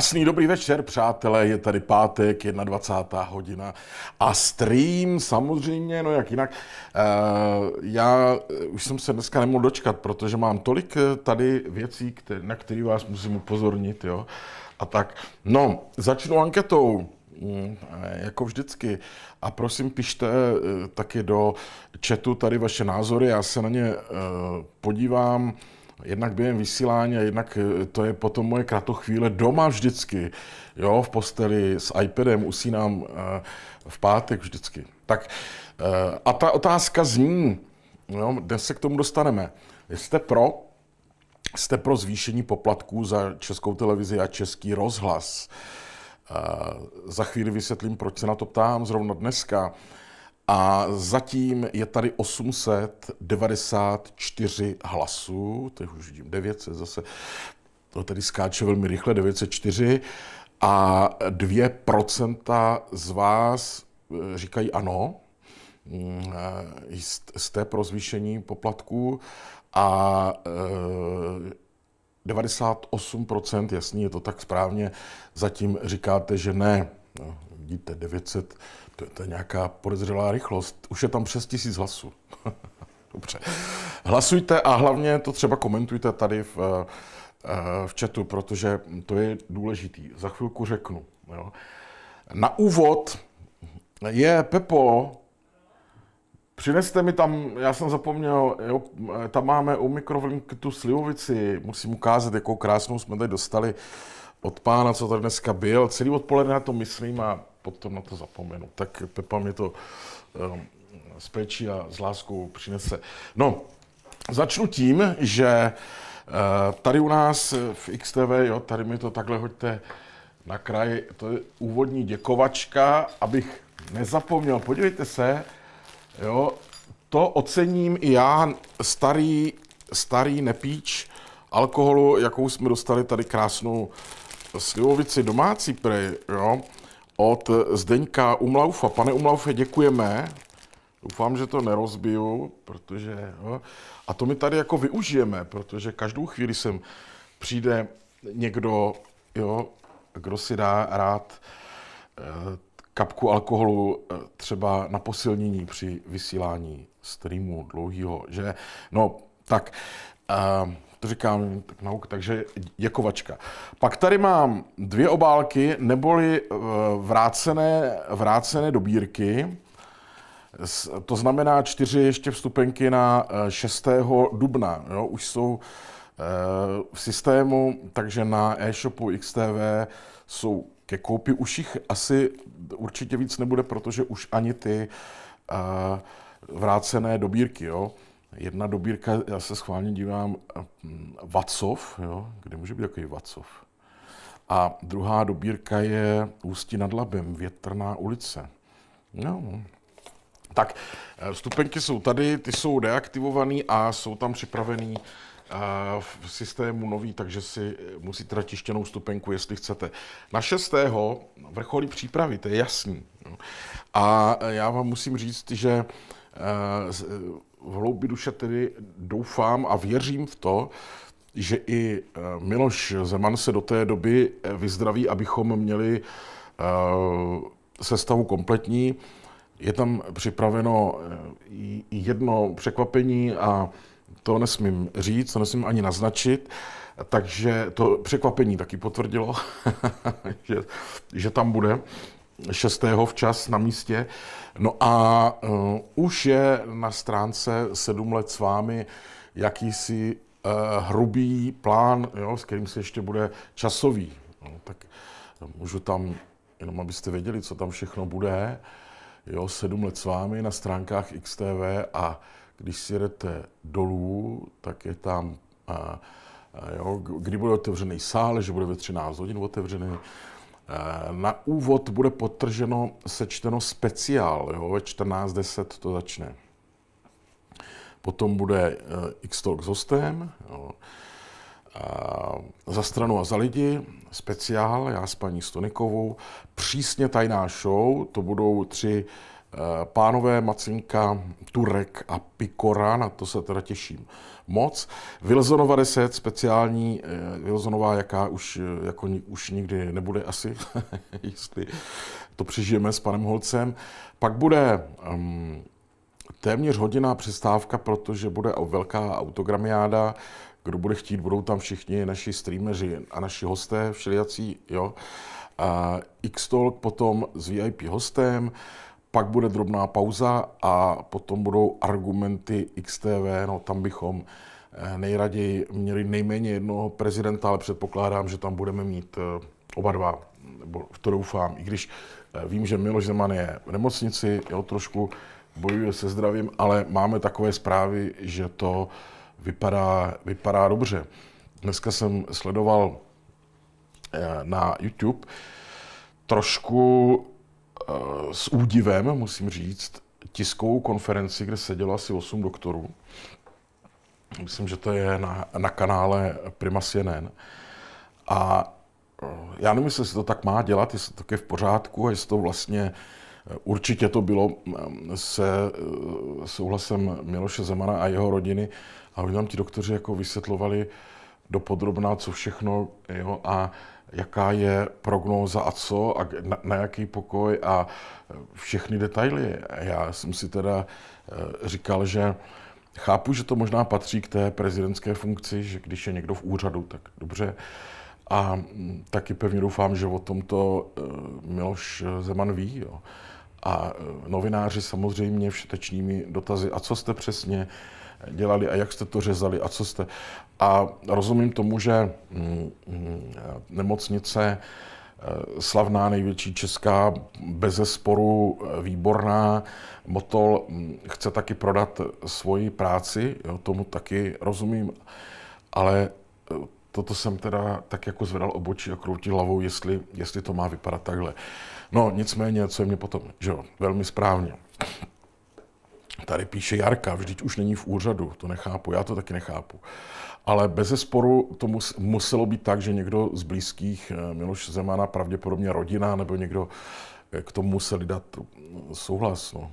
Krásný dobrý večer, přátelé, je tady pátek, 21. hodina a stream samozřejmě, no jak jinak. Eh, já eh, už jsem se dneska nemohl dočkat, protože mám tolik eh, tady věcí, na které vás musím upozornit, jo. A tak, no, začnu anketou mm, jako vždycky. A prosím, pište taky do chatu tady vaše názory, já se na ně podívám. Jednak během vysílání a jednak eh, to je potom moje kratochvíle doma vždycky, jo, v posteli s iPadem usínám eh, v pátek vždycky. Tak eh, a ta otázka zní, jo, dnes se k tomu dostaneme. Jste pro? Jste pro zvýšení poplatků za českou televizi a český rozhlas? Za chvíli vysvětlím, proč se na to ptám zrovna dneska. A zatím je tady 894 hlasů, teď už vidím 900 zase, to tady skáče velmi rychle, 904, a 2% z vás eh, říkají ano, eh, jste pro zvýšení poplatků a 98%, eh, jasný, je to tak správně, zatím říkáte, že ne. No, vidíte, 900 to, to je nějaká podezřelá rychlost. Už je tam přes tisíc hlasů. Dobře. Hlasujte a hlavně to třeba komentujte tady v, eh, eh, v chatu, protože to je důležitý. Za chvilku řeknu. Jo. Na úvod je Pepo, přineste mi tam, já jsem zapomněl, jo, tam máme u mikrovlnky tu slivovici, musím ukázat, jakou krásnou jsme tady dostali od pána, co tady dneska byl. Celý odpoledne na to myslím a potom na to zapomenu. Tak Pepa mě to um, ehm, z a s láskou přinese. No, začnu tím, že uh, tady u nás eh, v XTV, jo, tady mi to takhle hoďte na kraj, to je úvodní děkovačka, abych nezapomněl. Podívejte se, jo, to ocením i já, starý, starý nepíč alkoholu, jakou jsme dostali tady krásnou slivovici domácí prej, jo od Zdeňka Umlaufa. Pane Umlaufe, děkujeme. Doufám, že to nerozbiju, protože... Jo. A to my tady jako využijeme, protože každou chvíli sem přijde někdo, jo, kdo si dá rád eh, kapku alkoholu eh, třeba na posilnění při vysílání streamu dlouhého, že? No, tak... Uh, to říkám, tak nauk, takže děkovačka. Pak tady mám dvě obálky, neboli eh, vrácené, vrácené dobírky. To znamená čtyři ještě vstupenky na 6. Eh, dubna. Jo? Už jsou eh, v systému, takže na e-shopu XTV jsou ke koupi. Už jich asi určitě víc nebude, protože už ani ty vrácené dobírky. Jo? Jedna dobírka, já se schválně dívám, mm, Vacov, jo? kde může být takový Vacov? A druhá dobírka je Ústí nad Labem, Větrná ulice. No. no. Tak, eh, stupenky jsou tady, ty jsou deaktivované a jsou tam připravený eh, v systému nový, takže si eh, musíte dát tištěnou stupenku, jestli chcete. Na šestého vrcholí přípravy, to je jasný. A já vám musím říct, že v hloubi duše tedy doufám a věřím v to, že i eh, Miloš Zeman se do té doby eh, vyzdraví, abychom měli eh, sestavu kompletní. Je tam připraveno jedno překvapení a to nesmím říct, to nesmím ani naznačit. Takže to překvapení taky potvrdilo, že, že tam bude 6. včas na místě. No a uh, už je na stránce sedm let s vámi jakýsi uh, hrubý plán, jo, s kterým se ještě bude časový. No, tak eh, můžu tam, jenom abyste věděli, co tam všechno bude, jo, sedm let s vámi na stránkách XTV a když si jdete dolů, tak je tam, uh, jo, kdy bude otevřený sál, že bude ve 13 hodin otevřený, Eh, na úvod bude potrženo sečteno speciál, jo, ve 14.10 to začne. Potom bude eh, X-Talk s hostem, jo. A za stranu a za lidi, speciál, já s paní Stonikovou, přísně tajná show, to budou tři Eh, pánové Macinka, Turek a Pikora, na to se teda těším moc. Wilsonova 10, speciální Wilsonová, eh, jaká už, eh, jako, už nikdy nebude asi, jestli to přežijeme s panem Holcem. Pak bude um, téměř hodina přestávka, protože bude velká autogramiáda, kdo bude chtít, budou tam všichni naši streameři a naši hosté všelijací, jo. A X-Talk potom s VIP hostem, pak bude drobná pauza a potom budou argumenty XTV, no tam bychom eh, nejraději měli nejméně jednoho prezidenta, ale předpokládám, že tam budeme mít eh, oba dva, nebo v to doufám, i když eh, vím, že Miloš Zeman je v nemocnici, jo, trošku bojuje se zdravím, ale máme takové zprávy, že to vypadá, vypadá dobře. Dneska jsem sledoval na YouTube trošku Eh, s údivem, musím říct, tiskovou konferenci, kde sedělo asi 8 doktorů. Myslím, že to je na, na kanále Prima CNN. A eh, já nevím, jestli se to tak má dělat, jestli to je v pořádku a jestli to vlastně eh, Určitě to bylo mm, se souhlasem Miloše Zemana a jeho rodiny. A oni tam ti doktoři jako vysvětlovali dopodrobná, co všechno. Jo, a jaká je prognóza a co a na, na jaký pokoj a e, všechny detaily. Já jsem si teda e, říkal, že chápu, že to možná patří k té prezidentské funkci, že když je někdo v úřadu, tak dobře. A mm, taky pevně doufám, že o tomto e, Miloš Zeman ví. Jo. A novináři samozřejmě všetečními dotazy, a co jste přesně dělali a jak jste to řezali a co jste. A rozumím tomu, že mm, mm, nemocnice eh, slavná, největší česká, bez zesporu eh, výborná. Motol mm, chce taky prodat svoji práci, jo, tomu taky rozumím, ale eh, toto jsem teda tak jako zvedal obočí a kroutil hlavou, jestli, jestli to má vypadat takhle. No nicméně, co je mě potom, že jo, velmi správně. Tady píše Jarka, vždyť už není v úřadu, to nechápu, já to taky nechápu. Ale bez zesporu to muselo být tak, že někdo z blízkých eh, Miloš Zemana, pravděpodobně rodina nebo někdo eh, k tomu museli dát souhlas. No.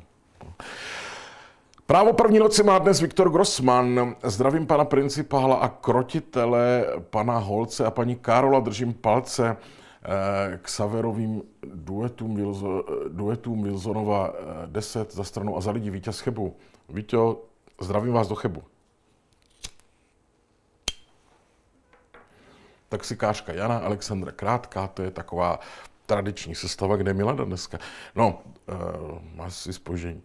Právo první noci má dnes Viktor Grossman. Zdravím pana principála a krotitele, pana Holce a paní Karola. Držím palce k eh, Saverovým duetům, Wilson, duetům Wilsonova 10 za stranu a za lidi Vítěz Chebu. Vítěz, zdravím vás do Chebu. taxikářka Jana Alexandra Krátká, to je taková tradiční sestava, kde je Milada dneska. No, uh, má si spožení.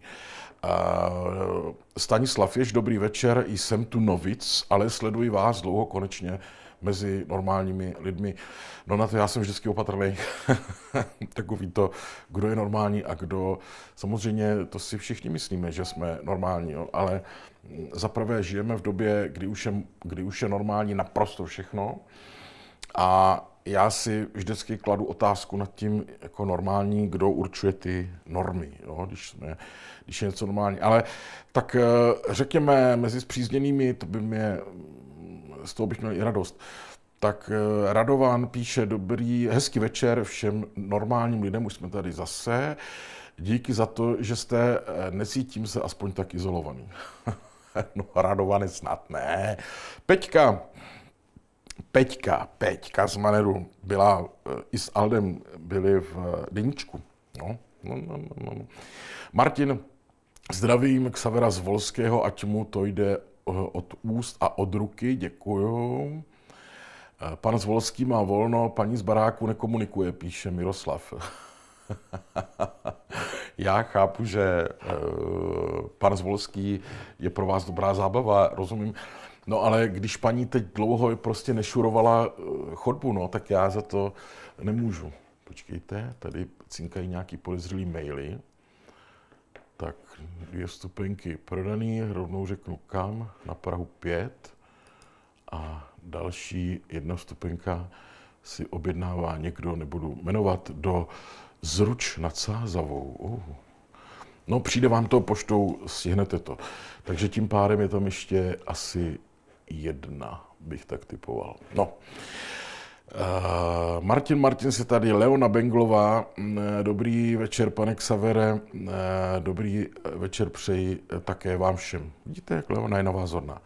Uh, Stanislav Ješ, dobrý večer, jsem tu novic, ale sleduji vás dlouho konečně mezi normálními lidmi. No na to já jsem vždycky opatrný. tak to, kdo je normální a kdo. Samozřejmě to si všichni myslíme, že jsme normální, jo? ale hm, zaprvé žijeme v době, kdy už, je, kdy už je normální naprosto všechno. A já si vždycky kladu otázku nad tím, jako normální, kdo určuje ty normy, jo, když, ne, když je něco normální. Ale tak eh, řekněme, mezi spřízněnými, to by mě, z toho bych měl i radost, tak eh, Radovan píše, dobrý, hezký večer všem normálním lidem, už jsme tady zase. Díky za to, že jste, eh, necítím se aspoň tak izolovaný. no, Radovanec snad ne. Peťka, Peťka, Peťka z Maneru byla eh, i s Aldem byli v eh, Deníčku. No. No, no, no, no, no. Martin, zdravím Xavera z Volského, ať mu to jde eh, od úst a od ruky, děkuju. Pan z Volský má volno, paní z baráku nekomunikuje, píše Miroslav. Já chápu, že pan Zvolský je pro vás dobrá zábava, rozumím. No ale když paní teď dlouho prostě nešurovala eh, chodbu, no, tak já za to nemůžu. Počkejte, tady cinkají nějaký podezřelý maily. Tak dvě stupenky prodaný, rovnou řeknu kam, na Prahu 5. A další jedna stupenka si objednává někdo, nebudu jmenovat, do Zruč nad Sázavou. Uh. No přijde vám to poštou, stihnete to. Takže tím pádem je tam ještě asi jedna, bych tak typoval. No. Uh, Martin Martin se tady, Leona Benglová, mm, dobrý večer, pane Xavere, eh, dobrý večer přeji také vám všem. Vidíte, jak Leona je navázorná.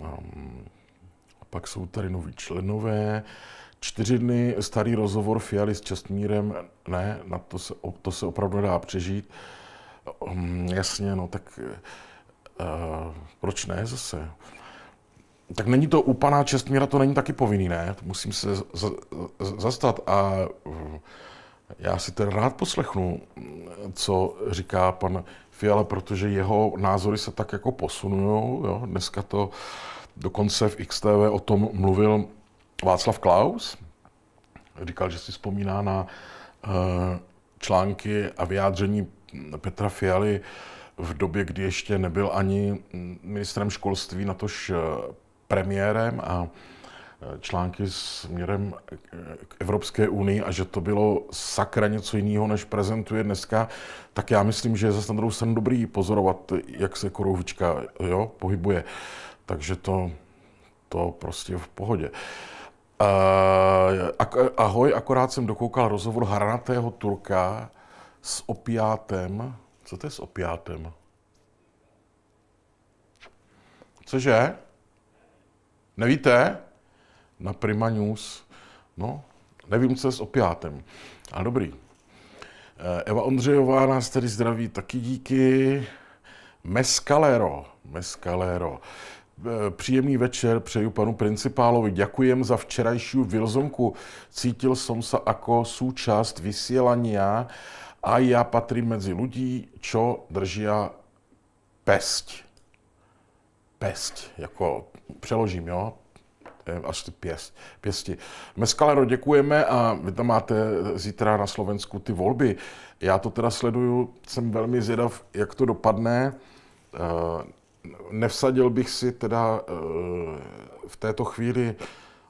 Um, pak jsou tady noví členové. Čtyři dny starý rozhovor Fialy s Čestmírem, ne, na to se, to se opravdu dá přežít. Um, jasně, no tak uh, proč ne zase? tak není to u pana Čestmíra, to není taky povinný, ne? Musím se z, z, zastat a mm, já si ten rád poslechnu, mm, co říká pan Fiala, protože jeho názory se tak jako posunují. Jo? Dneska to dokonce v XTV o tom mluvil Václav Klaus. Říkal, že si vzpomíná na eh, články a vyjádření mm, Petra Fialy v době, kdy ještě nebyl ani ministrem školství, natož eh, premiérem a e, články směrem k Evropské unii a že to bylo sakra něco jiného, než prezentuje dneska, tak já myslím, že je zase na druhou stranu dobrý pozorovat, jak se korouvička jo, pohybuje. Takže to, to prostě v pohodě. Uh, ahoj, akorát jsem dokoukal rozhovor hranatého Turka s opiátem. Co to je s opiátem? Cože? Nevíte? Na Prima News. No, nevím, co je s opiátem. A dobrý. Eh, Eva Ondřejová nás tady zdraví taky díky. Mescalero. Mescalero. Eh, příjemný večer přeju panu principálovi. Děkujem za včerajší Vilzonku. Cítil jsem se jako součást vysílání a já patrím mezi lidi, čo drží pesť. Pesť, jako přeložím, jo? Až ty pěst, pěsti. Meskalero, děkujeme a vy tam máte zítra na Slovensku ty volby. Já to teda sleduju, jsem velmi zvědav, jak to dopadne. Eh, nevsadil bych si teda eh, v této chvíli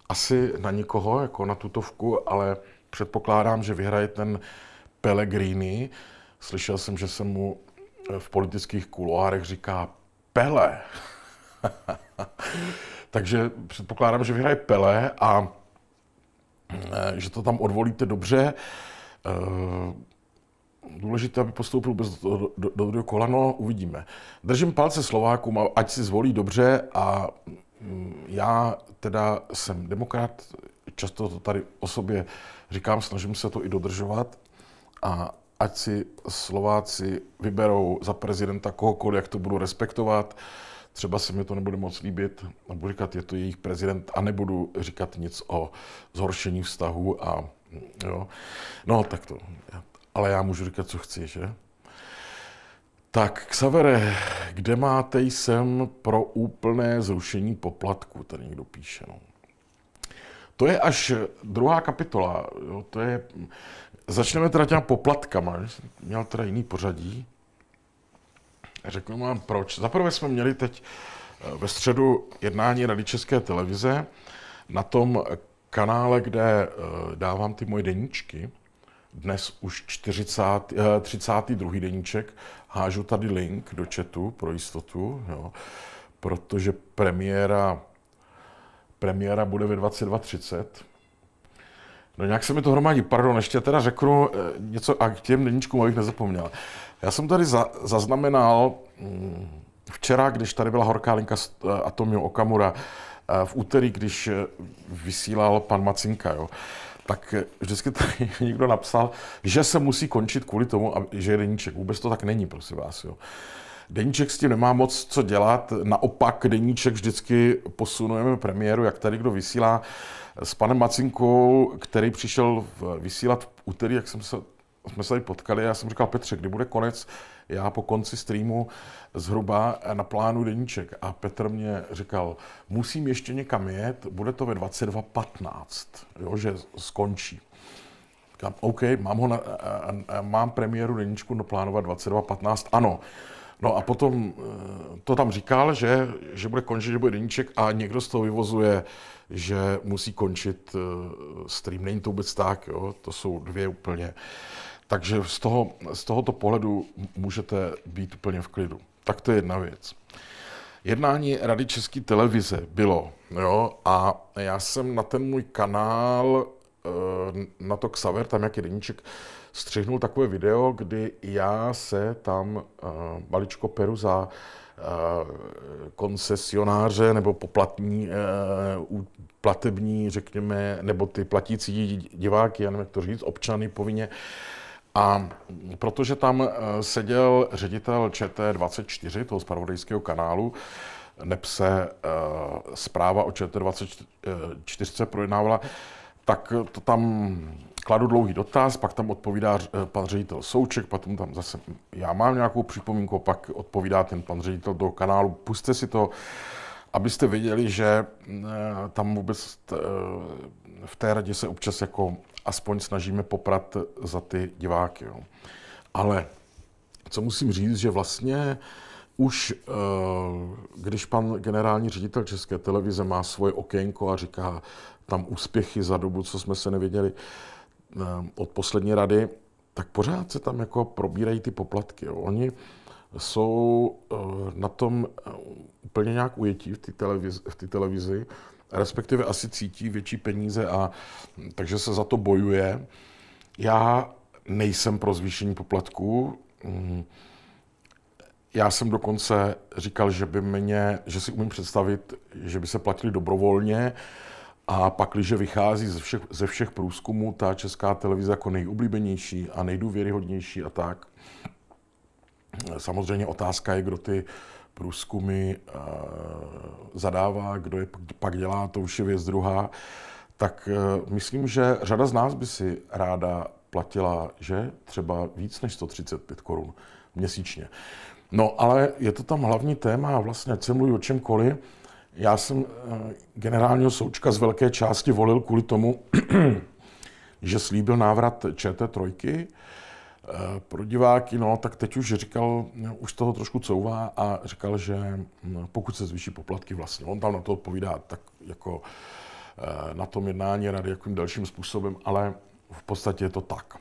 asi na nikoho, jako na tutovku, ale předpokládám, že vyhraje ten Pellegrini. Slyšel jsem, že se mu v politických kuloárech říká Pele. Takže předpokládám, že vyhraje Pele a eh, že to tam odvolíte dobře. Eh, důležité, aby postoupil bez do, do, do, do kola, no uvidíme. Držím palce Slovákům, ať si zvolí dobře a mm, já teda jsem demokrat, často to tady o sobě říkám, snažím se to i dodržovat a ať si Slováci vyberou za prezidenta kohokoliv, jak to budu respektovat třeba se mi to nebude moc líbit, budu říkat, je to jejich prezident a nebudu říkat nic o zhoršení vztahu a jo. No, tak to. Ale já můžu říkat, co chci, že? Tak, Xavere, kde máte jsem pro úplné zrušení poplatku, tady někdo píše. No. To je až druhá kapitola. Jo, to je... Začneme teda těma poplatkama. Měl teda jiný pořadí. Řeknu vám proč. Zaprvé jsme měli teď eh, ve středu jednání Rady České televize na tom kanále, kde eh, dávám ty moje deníčky. Dnes už 40, 32. Eh, deníček. Hážu tady link do chatu pro jistotu, jo, protože premiéra, premiéra bude ve 22.30 No nějak se mi to hromadí. Pardon, ještě teda řeknu eh, něco a k těm deníčkům, abych nezapomněl. Já jsem tady za, zaznamenal mm, včera, když tady byla horká linka s eh, Atomio Okamura, eh, v úterý, když vysílal pan Macinka, jo, tak vždycky tady někdo napsal, že se musí končit kvůli tomu, že je deníček. Vůbec to tak není, prosím vás. Jo. Deníček s tím nemá moc co dělat, naopak deníček vždycky posunujeme premiéru, jak tady kdo vysílá s panem Macinkou, který přišel vysílat v úterý, jak jsem se, jsme se tady potkali, já jsem říkal, Petře, kdy bude konec? Já po konci streamu zhruba na plánu deníček. A Petr mě říkal, musím ještě někam jet, bude to ve 22.15, jo, že skončí. Říkám, OK, mám, ho na, mám premiéru deníčku naplánovat 22.15, ano. No a potom eh, to tam říkal, že, že bude končit, že bude deníček a někdo z toho vyvozuje, že musí končit eh, stream. Není to vůbec tak, jo? to jsou dvě úplně. Takže z, toho, z tohoto pohledu můžete být úplně v klidu. Tak to je jedna věc. Jednání Rady České televize bylo, jo, a já jsem na ten můj kanál, eh, na to Xaver, tam jaký deníček, střihnul takové video, kdy já se tam uh, maličko peru za uh, koncesionáře nebo poplatní, uh, platební, řekněme, nebo ty platící diváky, já nevím, jak to říct, občany povinně. A protože tam seděl ředitel ČT24, toho spravodajského kanálu, nepse zpráva o ČT24 projednávala, tak to tam kladu dlouhý dotaz, pak tam odpovídá eh, pan ředitel Souček, potom tam zase já mám nějakou připomínku, pak odpovídá ten pan ředitel do kanálu, puste si to, abyste věděli, že eh, tam vůbec eh, v té radě se občas jako aspoň snažíme poprat za ty diváky. Jo. Ale co musím říct, že vlastně už když pan generální ředitel České televize má svoje okénko a říká tam úspěchy za dobu, co jsme se neviděli, Ehm, od poslední rady, tak pořád se tam jako probírají ty poplatky. Jo. Oni jsou eh, na tom eh, úplně nějak ujetí v té televizi, televizi respektive asi cítí větší peníze a takže se za to bojuje. Já nejsem pro zvýšení poplatků. Mm, já jsem dokonce říkal, že by mě, že si umím představit, že by se platili dobrovolně. A pak, když vychází ze všech, ze všech průzkumů ta česká televize jako nejoblíbenější a nejdůvěryhodnější a tak. Samozřejmě otázka je, kdo ty průzkumy uh, zadává, kdo je pak dělá, to už je věc druhá. Tak uh, myslím, že řada z nás by si ráda platila, že třeba víc než 135 korun měsíčně. No ale je to tam hlavní téma vlastně, ať se mluví o čemkoliv, já jsem eh, generálního součka z velké části volil kvůli tomu, že slíbil návrat čt trojky eh, pro diváky, no tak teď už říkal, eh, už toho trošku couvá a říkal, že hm, pokud se zvýší poplatky vlastně, on tam na to odpovídá tak jako na tom jednání rady jakým dalším způsobem, ale v podstatě je to tak.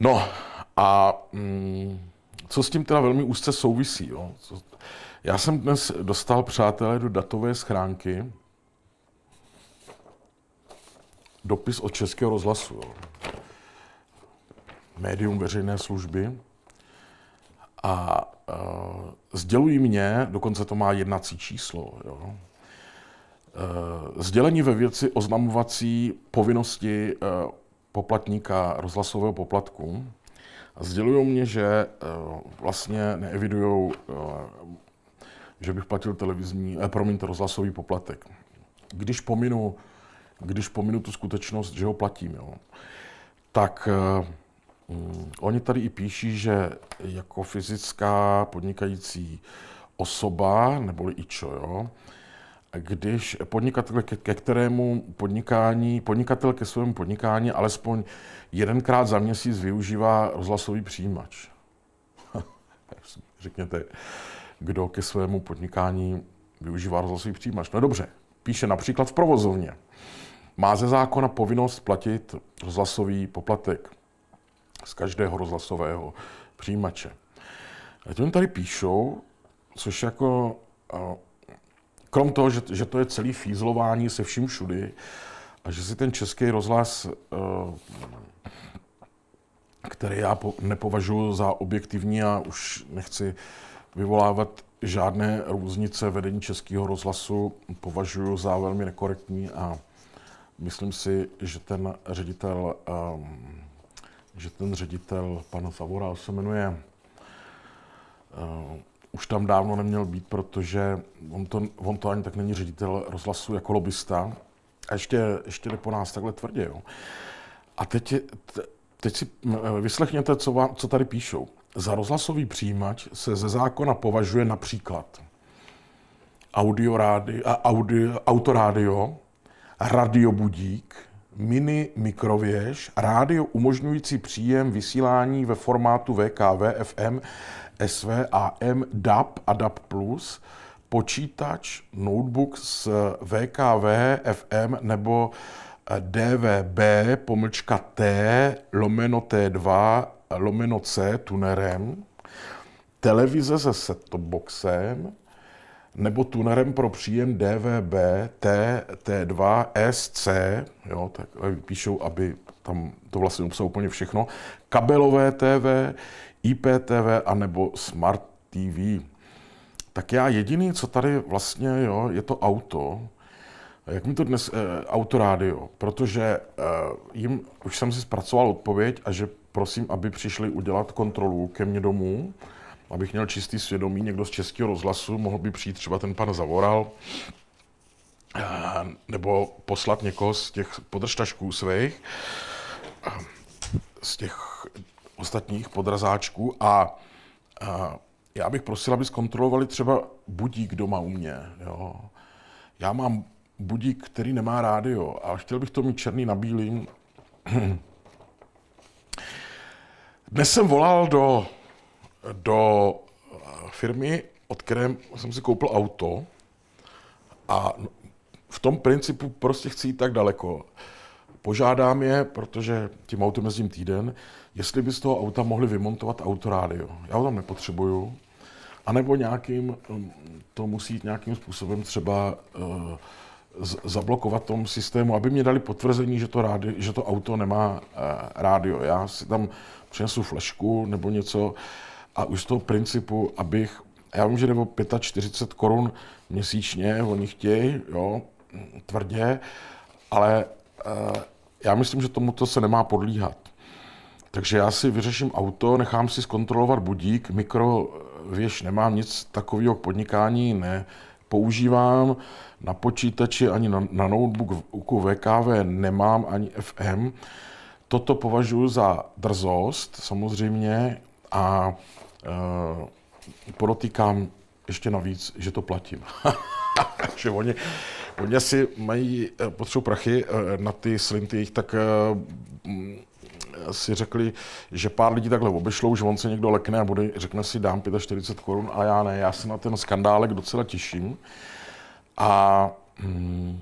No a hm, co s tím teda velmi úzce souvisí, jo? Co, já jsem dnes dostal, přátelé, do datové schránky dopis od Českého rozhlasu. Jo. Médium veřejné služby. A e, sdělují mě, dokonce to má jednací číslo, jo. E, sdělení ve věci oznamovací povinnosti e, poplatníka rozhlasového poplatku. sdělují mě, že e, vlastně neevidují e, že bych platil televizní, eh, promiňte, rozhlasový poplatek. Když pominu, když pominu tu skutečnost, že ho platím, jo, tak eh, mm, oni tady i píší, že jako fyzická podnikající osoba, neboli IČO, jo, když podnikatel, ke, ke kterému podnikání, podnikatel ke svému podnikání alespoň jedenkrát za měsíc využívá rozhlasový přijímač. Řekněte, kdo ke svému podnikání využívá rozhlasový přijímač. No dobře, píše například v provozovně. Má ze zákona povinnost platit rozhlasový poplatek z každého rozhlasového přijímače. A to tady píšou, což jako, krom toho, že, že to je celý fízlování se vším všudy, a že si ten český rozhlas, e, který já nepovažuji za objektivní a už nechci vyvolávat žádné různice vedení Českého rozhlasu považuji za velmi nekorektní a myslím si, že ten ředitel, um, že ten ředitel, pan Favora se jmenuje, uh, už tam dávno neměl být, protože on to, on to ani tak není ředitel rozhlasu jako lobista a ještě, ještě jde po nás takhle tvrdě. Jo. A teď, teď si eh, vyslechněte, co, vám, co tady píšou. Za rozhlasový přijímač se ze zákona považuje například rádi, audio, autorádio, radiobudík, mini mikrověž, rádio umožňující příjem vysílání ve formátu VKV, FM, SV, AM, DAB a DAB+, počítač, notebook s VKV, FM nebo DVB, pomlčka T, lomeno T2, lomeno C tunerem, televize se setboxem nebo tunerem pro příjem DVB T, T2, SC, jo, tak píšou, aby tam to vlastně obsahuje úplně všechno, kabelové TV, IPTV a nebo Smart TV. Tak já jediný, co tady vlastně, jo, je to auto, jak mi to dnes e, autorádio, protože e, jim už jsem si zpracoval odpověď a že prosím, aby přišli udělat kontrolu ke mně domů, abych měl čistý svědomí, někdo z českého rozhlasu, mohl by přijít třeba ten pan Zavoral, e, nebo poslat někoho z těch podržtašků svých, z těch ostatních podrazáčků a, a já bych prosil, aby zkontrolovali třeba budík doma u mě. Jo. Já mám budík, který nemá rádio a chtěl bych to mít černý na bílým. Dnes jsem volal do, do eh, firmy, od které jsem si koupil auto a v tom principu prostě chci jít tak daleko. Požádám je, protože tím autem jezdím týden, jestli by z toho auta mohli vymontovat autorádio. Já ho tam nepotřebuju. A nebo nějakým, mm, to musí jít nějakým způsobem třeba uh, zablokovat tom systému, aby mě dali potvrzení, že to, rádi, že to auto nemá eh, rádio. Já si tam přinesu flešku nebo něco a už z toho principu, abych, já vím, že nebo 45 korun měsíčně oni chtějí, jo, tvrdě, ale eh, já myslím, že tomuto se nemá podlíhat. Takže já si vyřeším auto, nechám si zkontrolovat budík, mikro věž nemám, nic takového k podnikání nepoužívám. používám na počítači, ani na, na notebooku VKV nemám, ani FM. Toto považuji za drzost samozřejmě a e, podotýkám ještě navíc, že to platím. že oni, oni asi mají eh, potřebu prachy eh, na ty slinty tak mm, si řekli, že pár lidí takhle obešlou, že on se někdo lekne a bude, řekne si dám 45 korun a já ne. Já se na ten skandálek docela těším. A mm,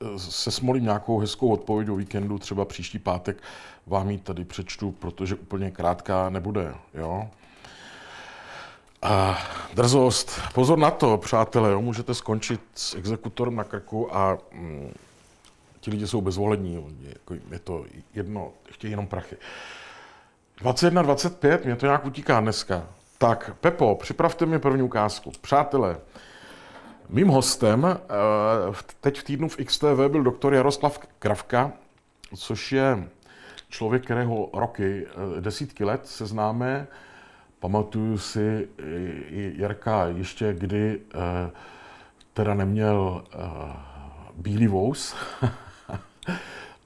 e, se smolím nějakou hezkou odpověď o víkendu, třeba příští pátek vám ji tady přečtu, protože úplně krátká nebude. Jo? A drzost. Pozor na to, přátelé, jo? můžete skončit s exekutorem na krku a mm, ti lidi jsou bezvolení, jako je to jedno, chtějí jenom prachy. 21.25, mě to nějak utíká dneska. Tak, Pepo, připravte mi první ukázku. Přátelé, Mým hostem eh, teď v týdnu v XTV byl doktor Jaroslav Kravka, což je člověk, kterého roky, eh, desítky let se známe. Pamatuju si eh, Jarka ještě, kdy teda neměl bílý vous,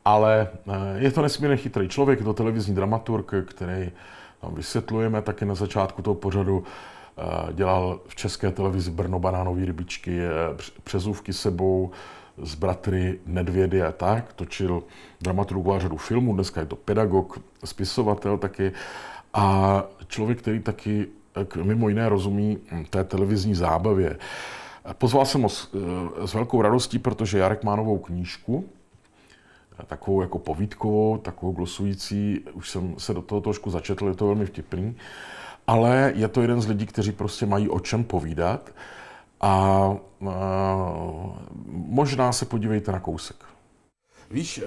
ale je to nesmírně chytrý člověk, je to televizní dramaturg, který no, vysvětlujeme taky na začátku toho pořadu Eh, dělal v české televizi Brno banánové rybičky, eh, přezůvky sebou, s bratry Nedvědy a tak, točil dramaturgu a řadu filmů, dneska je to pedagog, spisovatel taky a člověk, který taky eh, mimo jiné rozumí hm, té televizní zábavě. Pozval jsem ho s, s velkou radostí, protože Jarek má novou knížku, takovou jako povídkovou, takovou glosující, už jsem se do toho trošku začetl, je to velmi vtipný ale je to jeden z lidí, kteří prostě mají o čem povídat a e, možná se podívejte na kousek. Víš, e,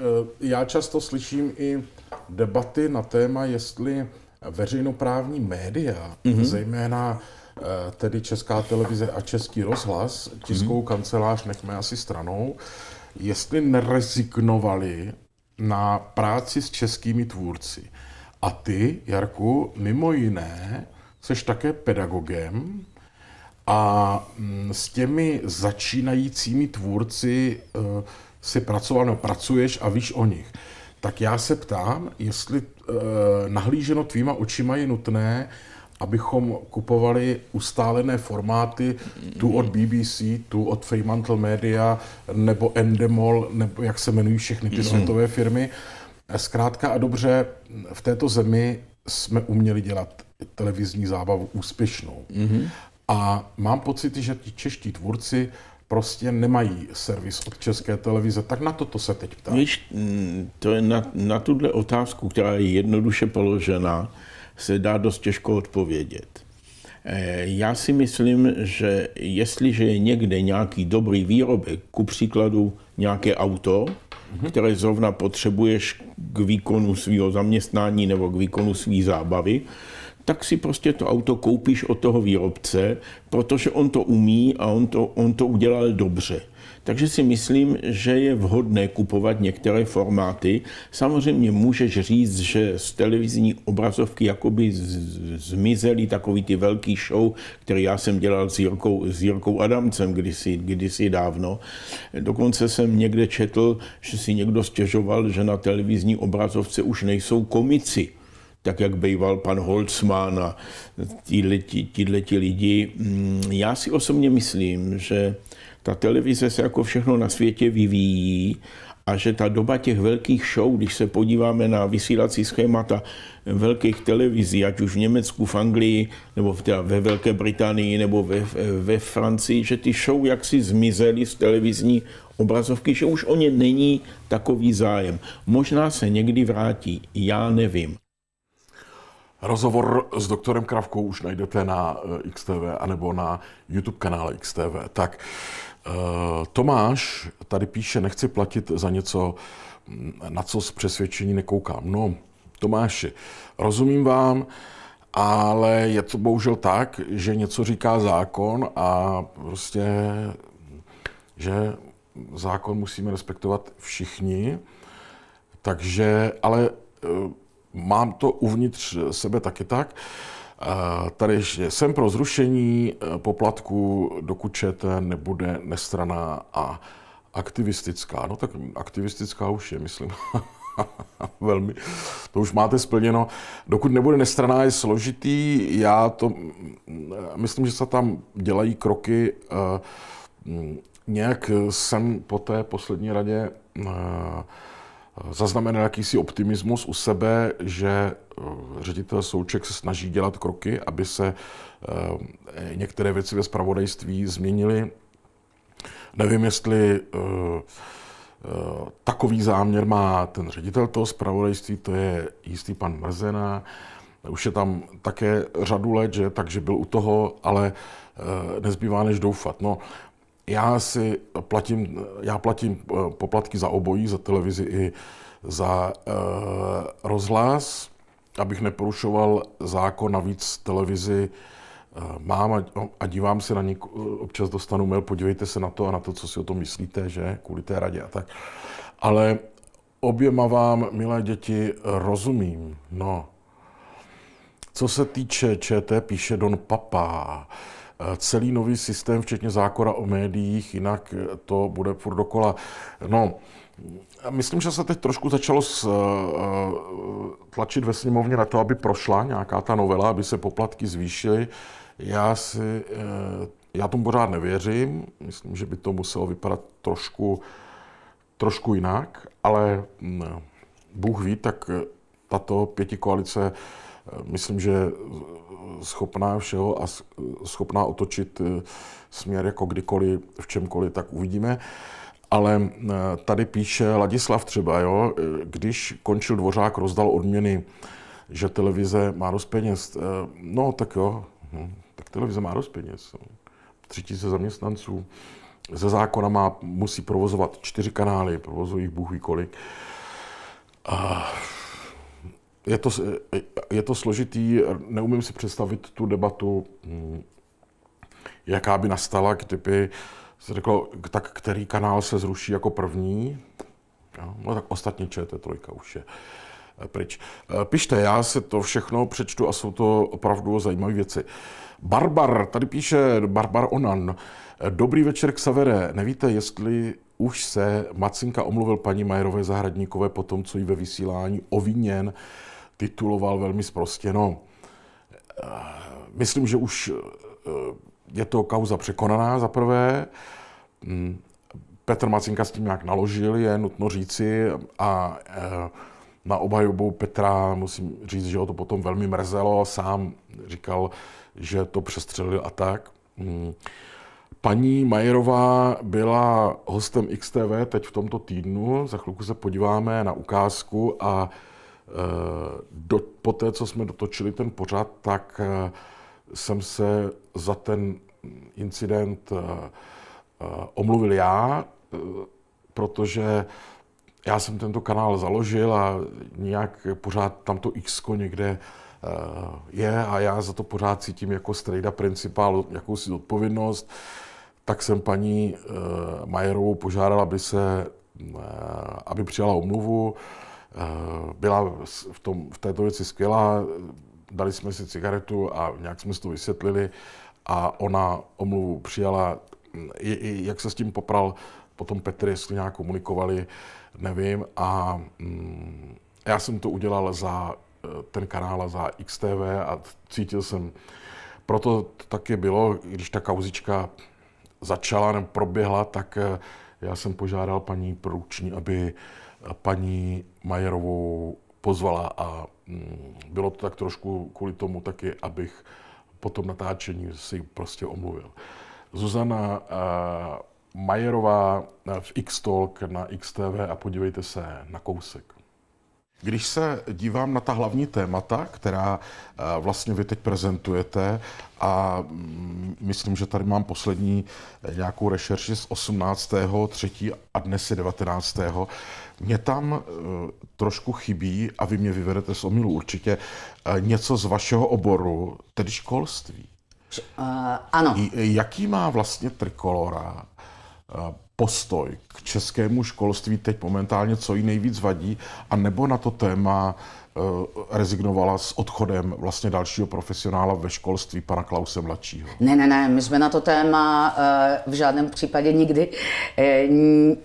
já často slyším i debaty na téma, jestli veřejnoprávní média, mm-hmm. zejména e, tedy Česká televize a Český rozhlas, tiskovou mm-hmm. kancelář nechme asi stranou, jestli nerezignovali na práci s českými tvůrci. A ty, Jarku, mimo jiné, jsi také pedagogem a mm, s těmi začínajícími tvůrci eh, si pracoval, no, pracuješ a víš o nich. Tak já se ptám, jestli eh, nahlíženo tvýma očima je nutné, abychom kupovali ustálené formáty tu od BBC, tu od Fremantle Media, nebo Endemol, nebo jak se jmenují všechny ty mm. světové firmy, Eh, zkrátka a dobře, v této zemi jsme uměli dělat televizní zábavu úspěšnou. Mm-hmm. A mám pocit, že ti čeští tvůrci prostě nemají servis od české televize. Tak na to, to se teď ptám. Víš, mm, to je na, na tuhle otázku, která je jednoduše položena, se dá dost těžko odpovědět. Eh, já si myslím, že jestliže je někde nějaký dobrý výrobek, ku příkladu nějaké auto, Mhm. které zrovna potřebuješ k výkonu svého zaměstnání nebo k výkonu své zábavy, tak si prostě to auto koupíš od toho výrobce, protože on to umí a on to, on to udělal dobře. Takže si myslím, že je vhodné kupovat některé formáty. Samozřejmě můžeš říct, že z televizní obrazovky jakoby zmizely takový ty velký show, který já jsem dělal s Jirkou, s Jirkou Adamcem kdysi, kdysi dávno. Dokonce jsem někde četl, že si někdo stěžoval, že na televizní obrazovce už nejsou komici tak jak býval pan Holzman a tíhleti lidi. Mm, já si osobně myslím, že ta televize se jako všechno na světě vyvíjí a že ta doba těch velkých show, když se podíváme na vysílací schémata velkých televizí, ať už v Německu, v Anglii, nebo v, teda ve Velké Británii, nebo ve, ve Francii, že ty show jaksi zmizely z televizní obrazovky, že už o ně není takový zájem. Možná se někdy vrátí, já nevím. Rozhovor s doktorem Kravkou už najdete na eh, XTV anebo na YouTube kanále XTV. Tak Eh, Tomáš tady píše, nechci platit za něco, mm, na co z přesvědčení nekoukám. No, Tomáši, rozumím vám, ale je to bohužel tak, že něco říká zákon a prostě, že zákon musíme respektovat všichni. Takže, ale eh, mám to uvnitř sebe taky tak, Tady ještě jsem pro zrušení eh, poplatku, dokud ČT nebude nestraná a aktivistická. No tak aktivistická už je, myslím. Velmi. To už máte splněno. Dokud nebude nestraná, je složitý. Já to, myslím, že se tam dělají kroky. Eh, nějak jsem po té poslední radě eh, zaznamenal jakýsi optimismus u sebe, že eh, ředitel Souček se snaží dělat kroky, aby se eh, některé věci ve spravodajství změnily. Nevím, jestli eh, takový záměr má ten ředitel toho spravodajství, to je jistý pan Mrzena. Už je tam také řadu let, že, takže byl u toho, ale nezbývá než doufat. No, já si platím, já platím eh, poplatky za obojí, za televizi i za uh, rozhlas, abych neporušoval zákon, navíc televizi eh, mám a, a dívám se na ní, občas dostanu mail, podívejte se na to a na to, co si o tom myslíte, že, kvůli té radě a tak. Ale oběma vám, milé děti, rozumím, no. Co se týče ČT, píše Don Papa, celý nový systém, včetně zákona o médiích, jinak to bude furt dokola. No, Myslím, že se teď trošku začalo s, eh, tlačit ve sněmovně na to, aby prošla nějaká ta novela, aby se poplatky zvýšily. Já, si, eh, já tomu pořád nevěřím. Myslím, že by to muselo vypadat trošku, trošku jinak, ale mm, Bůh ví, tak tato pětikoalice, eh, myslím, že schopná všeho a schopná otočit eh, směr jako kdykoliv, v čemkoliv, tak uvidíme. Ale eh, tady píše Ladislav třeba, jo, eh, když končil Dvořák, rozdal odměny, že televize má dost peněz. No, tak jo, hm, tak televize má dost peněz. No. Tři tisíce zaměstnanců, ze zákona má, musí provozovat čtyři kanály, provozují jich bůh ví kolik. A je to, je to složitý, neumím si představit tu debatu, mm, jaká by nastala, kdyby se řeklo, tak který kanál se zruší jako první. No tak ostatně ČT3 už je eh, pryč. Eh, pište, já si to všechno přečtu a jsou to opravdu zajímavé věci. Barbar, tady píše Barbar Onan. Dobrý večer, Xavere. Nevíte, jestli už se Macinka omluvil paní Majerové Zahradníkové po tom, co jí ve vysílání ovíněn tituloval velmi zprostěno. Eh, myslím, že už eh, je to kauza překonaná za prvé. Mm, Petr Macinka s tím nějak naložil, je nutno říci, a eh, na obhajobu Petra musím říct, že ho to potom velmi mrzelo. Sám říkal, že to přestřelil a tak. Mm. Paní Majerová byla hostem XTV teď v tomto týdnu. Za chvilku se podíváme na ukázku a Eh, do, po té, co jsme dotočili ten pořad, tak eh, jsem se za ten incident eh, omluvil já, protože já jsem tento kanál založil a nějak pořád tam to x někde je a já za to pořád cítím jako strejda principál jakousi odpovědnost, tak jsem paní Majerovou požádal, aby se, aby přijala omluvu. Eh, byla v, tom, v této věci skvělá, dali jsme si cigaretu a nějak jsme si to vysvětlili a ona omluvu přijala. I, i, jak se s tím popral potom Petr, jestli nějak komunikovali, nevím. A mm, já jsem to udělal za eh, ten kanál za XTV a cítil jsem, proto to taky bylo, když ta kauzička začala nebo proběhla, tak eh, já jsem požádal paní Průční, aby paní Majerovou pozvala a mm, bylo to tak trošku kvůli tomu taky, abych po tom natáčení si prostě omluvil. Zuzana Majerová e, v X-Talk na XTV a podívejte se na kousek. Když se dívám na ta hlavní témata, která eh, vlastně vy teď prezentujete, a mm, myslím, že tady mám poslední eh, nějakou rešerši z 18. 3. a dnes je 19. Mě tam eh, trošku chybí, a vy mě vyvedete z omilu určitě, něco z vašeho oboru, tedy školství. Uh, ano. Jaký má vlastně Trikolora postoj českému školství teď momentálně, co jí nejvíc vadí, a nebo na to téma Eh, rezignovala s odchodem vlastně dalšího profesionála ve školství, pana Klause Mladšího. Ne, ne, ne, my jsme na to téma eh, v žádném případě nikdy, eh,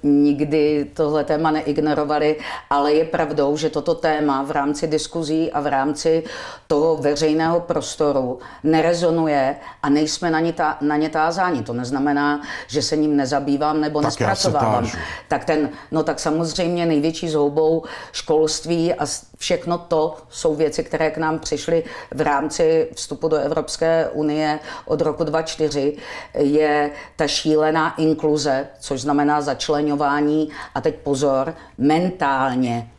nikdy tohle téma neignorovali, ale je pravdou, že toto téma v rámci diskuzí a v rámci toho veřejného prostoru nerezonuje a nejsme na ně, ta, na ně tázáni. To neznamená, že se ním nezabývám nebo tak nespracovávám. Tak ten, no tak samozřejmě největší zhoubou školství a všechno to jsou věci, které k nám přišly v rámci vstupu do Evropské unie od roku 2004, je ta šílená inkluze, což znamená začlenování a teď pozor, mentálně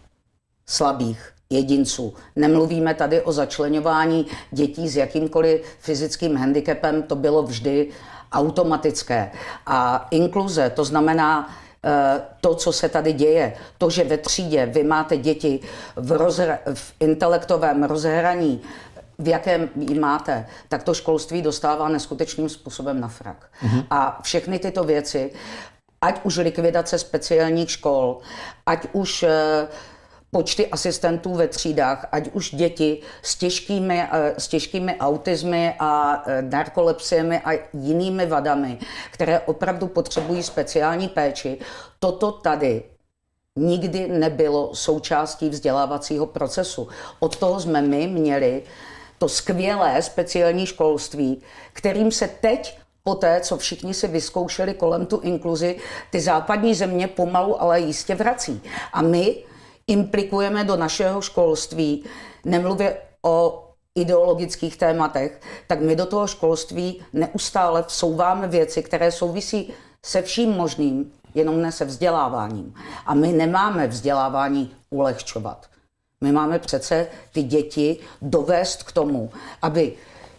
slabých jedinců. Nemluvíme tady o začlenování dětí s jakýmkoliv fyzickým handicapem, to bylo vždy automatické. A inkluze, to znamená Eh, to, co se tady děje, to, že ve třídě vy máte děti v, rozhra- v intelektovém rozhraní, v jakém ji máte, tak to školství dostává neskutečným způsobem na frak. Mm-hmm. A všechny tyto věci, ať už likvidace speciálních škol, ať už uh, počty asistentů ve třídách, ať už děti s těžkými, eh, s těžkými autizmy a eh, narkolepsiemi a jinými vadami, které opravdu potřebují speciální péči, toto tady nikdy nebylo součástí vzdělávacího procesu. Od toho jsme my měli to skvělé speciální školství, kterým se teď po té, co všichni si vyzkoušeli kolem tu inkluzi, ty západní země pomalu, ale jistě vrací. A my implikujeme do našeho školství, nemluvě o ideologických tématech, tak my do toho školství neustále vsouváme věci, které souvisí se vším možným, jenom ne se vzděláváním. A my nemáme vzdělávání ulehčovat. My máme přece ty děti dovést k tomu, aby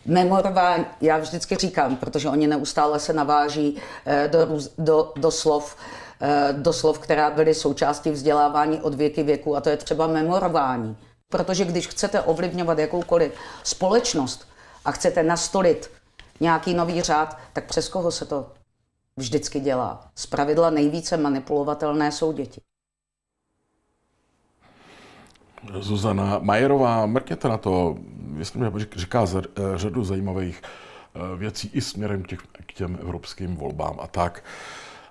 memorování, já vždycky říkám, protože oni neustále se naváží eh, do, do, do slov Eh, doslov, která byly součástí vzdělávání od věky věku, a to je třeba memorování. Protože když chcete ovlivňovat jakoukoliv společnost a chcete nastolit nějaký nový řád, tak přes koho se to vždycky dělá? Z pravidla nejvíce manipulovatelné jsou děti. Zuzana Majerová, mrkněte na to, myslím, že říká eh, řadu zajímavých eh, věcí i směrem k těm evropským volbám a tak.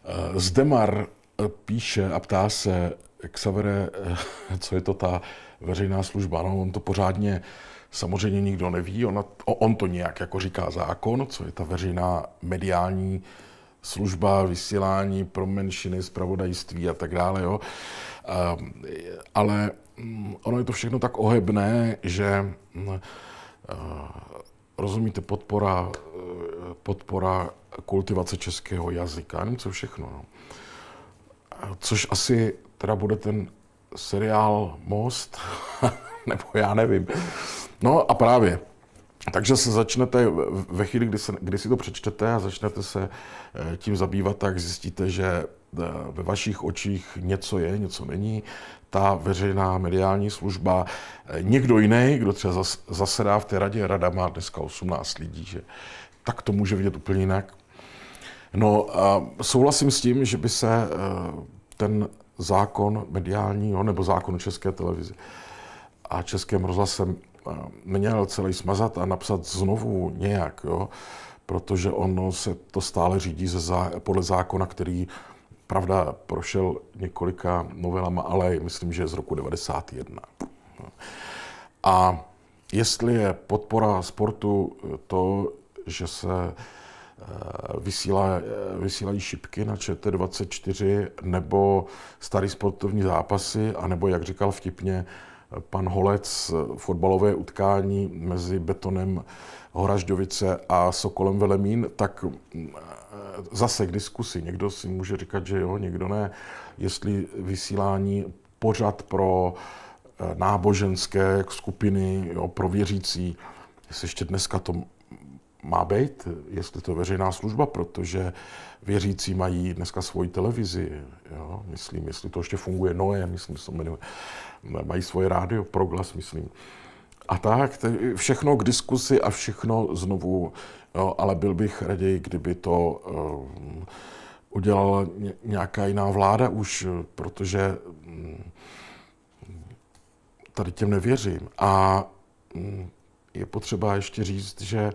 Eh, Zdemar eh, píše a ptá se, Xavere, eh, co je to ta veřejná služba. No, on to pořádně samozřejmě nikdo neví, ona, on to nějak jako říká zákon, co je ta veřejná mediální služba, vysílání pro menšiny, zpravodajství a tak dále. Jo. Ale mm, ono je to všechno tak ohebné, že mm, rozumíte, podpora podpora kultivace českého jazyka, nevím co všechno. No. Což asi teda bude ten seriál Most, nebo já nevím. No a právě, takže se začnete, ve chvíli, kdy, se, kdy si to přečtete a začnete se eh, tím zabývat, tak zjistíte, že eh, ve vašich očích něco je, něco není. Ta veřejná mediální služba, eh, někdo jiný, kdo třeba zasedá v té radě, rada má dneska 18 lidí, že tak to může vidět úplně jinak. No, a souhlasím s tím, že by se eh, ten zákon mediálního nebo zákon České televize a Českém rozhlasem eh, měl celý smazat a napsat znovu nějak, jo? protože ono se to stále řídí ze zá, podle zákona, který pravda prošel několika novelama, ale myslím, že je z roku 91. A jestli je podpora sportu eh, to, že se eh, vysílá, eh, vysílají šipky na ČT24 nebo starý sportovní zápasy, anebo, jak říkal vtipně, pan Holec fotbalové utkání mezi Betonem Horažďovice a Sokolem Velemín, tak mm, eh, zase k diskusi. Někdo si může říkat, že jo, někdo ne. Jestli vysílání pořad pro náboženské skupiny, jo, pro věřící, jestli ještě dneska to má být, jestli to veřejná služba, protože věřící mají dneska svoji televizi, jo? myslím, jestli to ještě funguje, Noé, myslím, se jmenuje, mají svoje rádio, proglas, myslím. A tak, všechno k diskusi a všechno znovu, jo, ale byl bych raději, kdyby to um, udělala nějaká jiná vláda už, protože um, tady těm nevěřím. A um, je potřeba ještě říct, že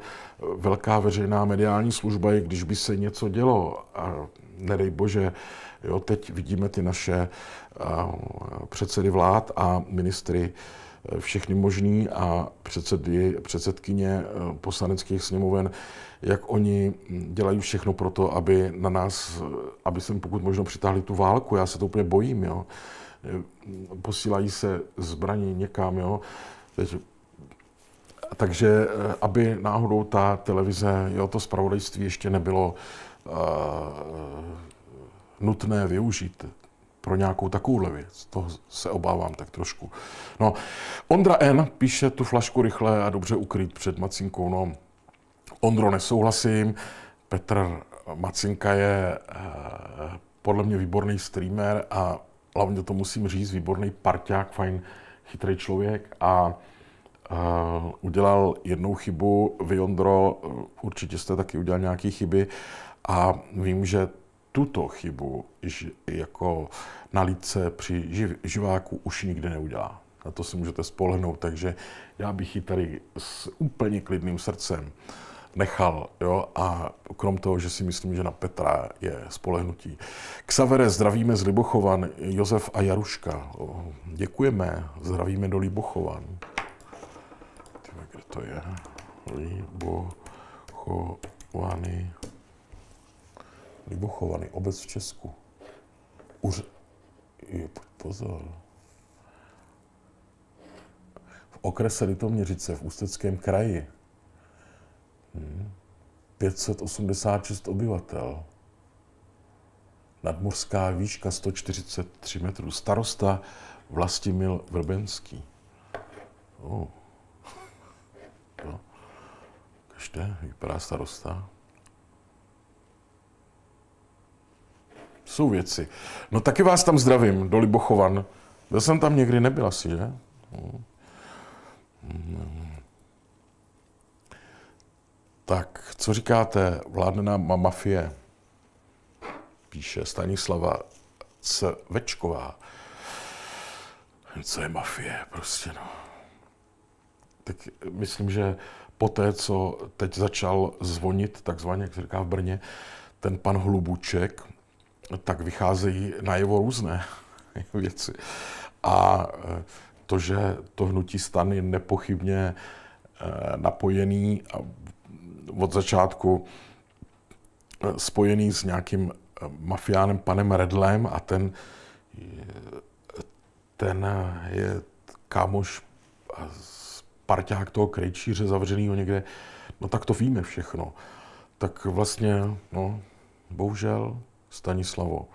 velká veřejná mediální služba je, když by se něco dělo a nedej bože, jo, teď vidíme ty naše předsedy vlád a ministry e, všechny možný a předsedy, předsedkyně e, poslaneckých sněmoven, jak oni dělají všechno pro to, aby na nás, aby sem pokud možno přitáhli tu válku. Já se to úplně bojím, jo. E, posílají se zbraní někam, jo. Teď takže eh, aby náhodou ta televize, jo, to zpravodajství ještě nebylo uh, nutné využít pro nějakou takovouhle věc. To se obávám tak trošku. No, Ondra N. píše tu flašku rychle a dobře ukryt před Macinkou. No, Ondro, nesouhlasím. Petr Macinka je uh, podle mě výborný streamer a hlavně to musím říct, výborný parťák, fajn, chytrý člověk a udělal jednou chybu, vy Jondro, eh, určitě jste taky udělal nějaké chyby a vím, že tuto chybu jako na líce při živ, živáku už nikdy neudělá. Na to si můžete spolehnout, takže já bych ji tady s úplně klidným srdcem nechal. Jo? A krom toho, že si myslím, že na Petra je spolehnutí. Ksavere, zdravíme z Libochovan, Josef a Jaruška. Děkujeme, zdravíme do Libochovan to je? Libochovany. Libochovany, obec v Česku. Už Je, pozor. V okrese Litoměřice v Ústeckém kraji. 586 hm. obyvatel. Nadmorská výška 143 metrů. Starosta Vlastimil Vrbenský. Oh. Ještě vypadá starosta. Jsou věci. No taky vás tam zdravím, do Libochovan. Byl jsem tam někdy, nebyl asi, že? Tak, co říkáte, vládne nám mafie, píše Stanislava Večková. Co je mafie, prostě no. Tak myslím, že poté, co teď začal zvonit, takzvaně, jak se říká v Brně, ten pan Hlubuček, tak vycházejí najevo různé věci. A e, to, že to hnutí stan je nepochybně e, napojený a od začátku e, spojený s nějakým mafiánem panem Redlem a ten, ten je kámoš parťák toho krejčíře zavřenýho někde, no tak to víme všechno. Tak vlastně, no, bohužel, Stanislavo,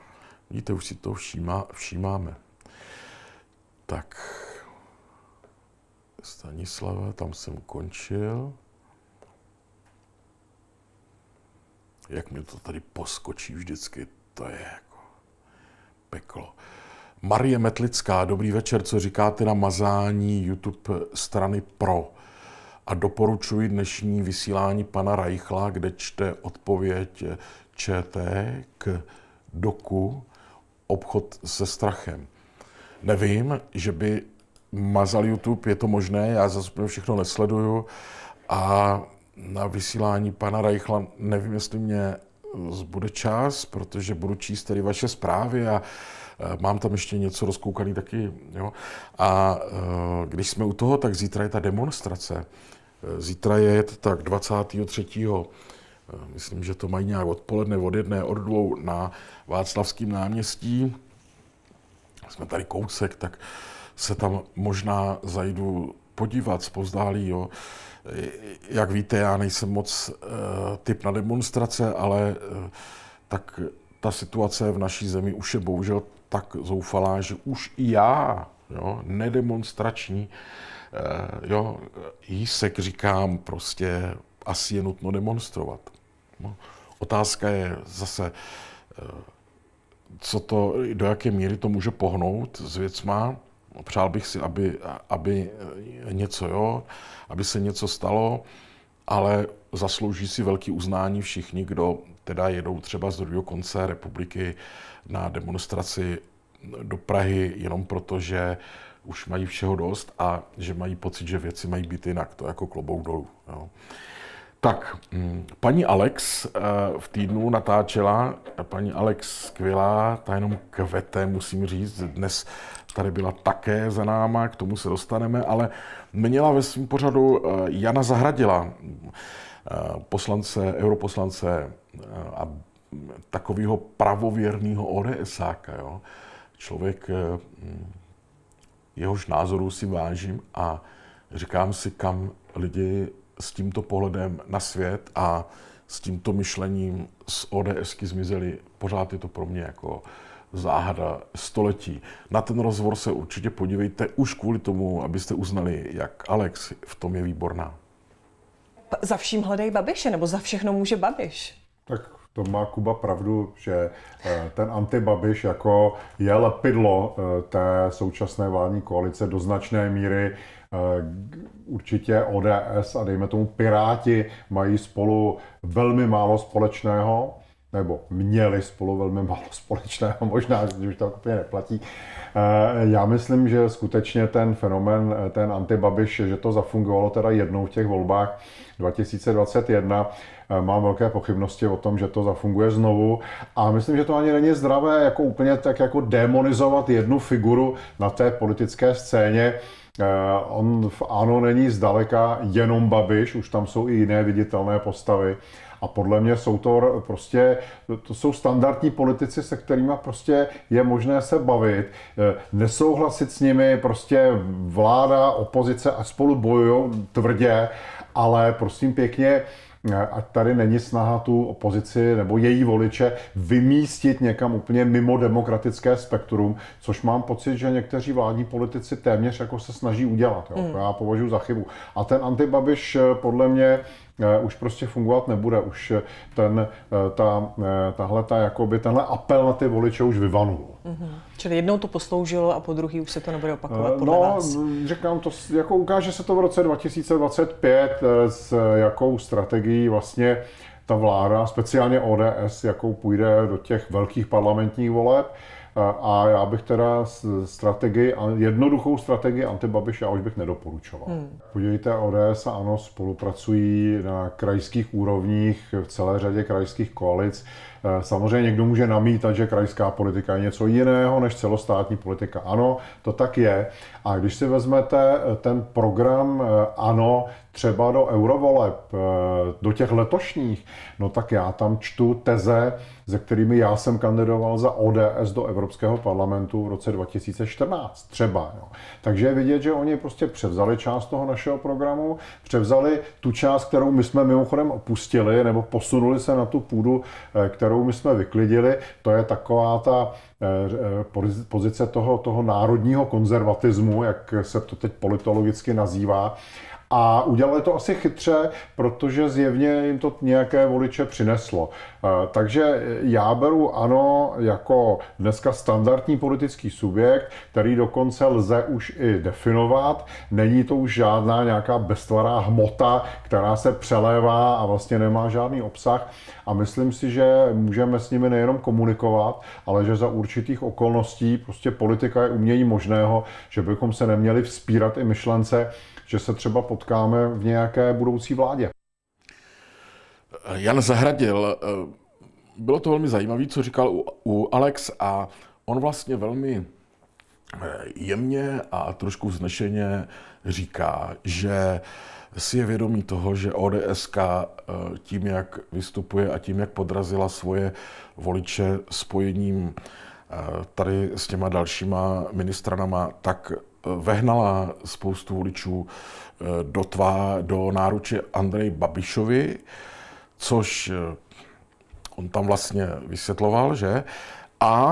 vidíte, už si to všímá, všímáme. Tak, Stanislava, tam jsem končil. Jak mi to tady poskočí vždycky, to je jako peklo. Marie Metlická, dobrý večer, co říkáte na mazání YouTube strany Pro? A doporučuji dnešní vysílání pana Rajchla, kde čte odpověď ČT k doku Obchod se strachem. Nevím, že by mazal YouTube, je to možné, já zase všechno nesleduju a na vysílání pana Rajchla nevím, jestli mě zbude čas, protože budu číst tedy vaše zprávy a Eh, mám tam ještě něco rozkoukaný taky. Jo? A eh, když jsme u toho, tak zítra je ta demonstrace. Eh, zítra je tak 23. Myslím, že to mají nějak odpoledne od jedné, od dvou na Václavském náměstí. Jsme tady kousek, tak se tam možná zajdu podívat pozdálí. Jo. Jak víte, já nejsem moc uh, typ na demonstrace, ale uh, tak ta situace v naší zemi už je bohužel tak zoufalá, že už i já, jo, nedemonstrační, eh, jo, jísek říkám prostě, asi je nutno demonstrovat. No. Otázka je zase, eh, co to, do jaké míry to může pohnout s věcma. Přál bych si, aby, aby eh, něco, jo, aby se něco stalo, ale zaslouží si velký uznání všichni, kdo teda jedou třeba z druhého konce republiky na demonstraci do Prahy jenom proto, že už mají všeho dost a že mají pocit, že věci mají být jinak. To jako klobou dolů. Jo. Tak, mm, paní Alex eh, v týdnu natáčela, paní Alex skvělá, ta jenom kvete, musím říct, dnes tady byla také za náma, k tomu se dostaneme, ale měla ve svém pořadu eh, Jana Zahradila, eh, poslance, europoslance a takového pravověrného ODSáka, jo? člověk, eh, hm, jehož názorů si vážím a říkám si, kam lidi s tímto pohledem na svět a s tímto myšlením z ODSky zmizeli. Pořád je to pro mě jako záhada století. Na ten rozvor se určitě podívejte už kvůli tomu, abyste uznali, jak Alex v tom je výborná. Za vším hledej Babiše, nebo za všechno může Babiš? Tak to má Kuba pravdu, že eh, ten antibabiš jako je lepidlo eh, té současné vládní koalice do značné míry eh, určitě ODS a dejme tomu Piráti mají spolu velmi málo společného nebo měli spolu velmi málo společného, možná, že už to úplně neplatí. Eh, já myslím, že skutečně ten fenomen, eh, ten antibabiš, že to zafungovalo teda jednou v těch volbách 2021, eh, mám velké pochybnosti o tom, že to zafunguje znovu a myslím, že to ani není zdravé jako úplně tak jako demonizovat jednu figuru na té politické scéně. On v ANO není zdaleka jenom Babiš, už tam jsou i jiné viditelné postavy a podle mě jsou to prostě, to jsou standardní politici, se kterými prostě je možné se bavit, e, nesouhlasit s nimi, prostě vláda, opozice a spolu bojují tvrdě, ale prosím pěkně, e, ať tady není snaha tu opozici nebo její voliče vymístit někam úplně mimo demokratické spektrum, což mám pocit, že někteří vládní politici téměř jako se snaží udělat. Jo? Mm. To já považuji za chybu. A ten antibabiš e, podle mě Eh, už prostě fungovat nebude. Už eh, ten, eh, ta, tahle, ta, jakoby, tenhle apel na ty voliče už vyvanul. Mm-hmm. Čili jednou to posloužilo a po druhý už se to nebude opakovat podle No, vás. říkám, to, jako ukáže se to v roce 2025, s jakou strategií vlastně ta vláda, speciálně ODS, jakou půjde do těch velkých parlamentních voleb. A já bych teda strategii, jednoduchou strategii antibabiš já už bych nedoporučoval. Hmm. Podívejte, ODS a ANO spolupracují na krajských úrovních v celé řadě krajských koalic. Eh, samozřejmě někdo může namítat, že krajská politika je něco jiného než celostátní politika. Ano, to tak je. A když si vezmete eh, ten program eh, ANO, třeba do eurovoleb, eh, do těch letošních, no tak já tam čtu teze, ze kterými já jsem kandidoval za ODS do Evropského parlamentu v roce 2014 třeba. Jo. Takže je vidět, že oni prostě převzali část toho našeho programu, převzali tu část, kterou my jsme mimochodem opustili, nebo posunuli se na tu půdu, eh, kterou my jsme vyklidili. To je taková ta eh, pozice toho, toho národního konzervatismu, jak se to teď politologicky nazývá. A udělali to asi chytře, protože zjevně jim to nějaké voliče přineslo. E, takže já beru ano jako dneska standardní politický subjekt, který dokonce lze už i definovat. Není to už žádná nějaká beztvará hmota, která se přelévá a vlastně nemá žádný obsah. A myslím si, že můžeme s nimi nejenom komunikovat, ale že za určitých okolností prostě politika je umění možného, že bychom se neměli vzpírat i myšlence, že se třeba potkáme v nějaké budoucí vládě. Jan Zahradil, eh, bylo to velmi zajímavé, co říkal u, u Alex a on vlastně velmi eh, jemně a trošku vznešeně říká, že si je vědomí toho, že ODSK eh, tím, jak vystupuje a tím, jak podrazila svoje voliče spojením tady s těma dalšíma ministranama, tak vehnala spoustu voličů eh, do, tvá, do náruče Andrej Babišovi, což eh, on tam vlastně vysvětloval, že? A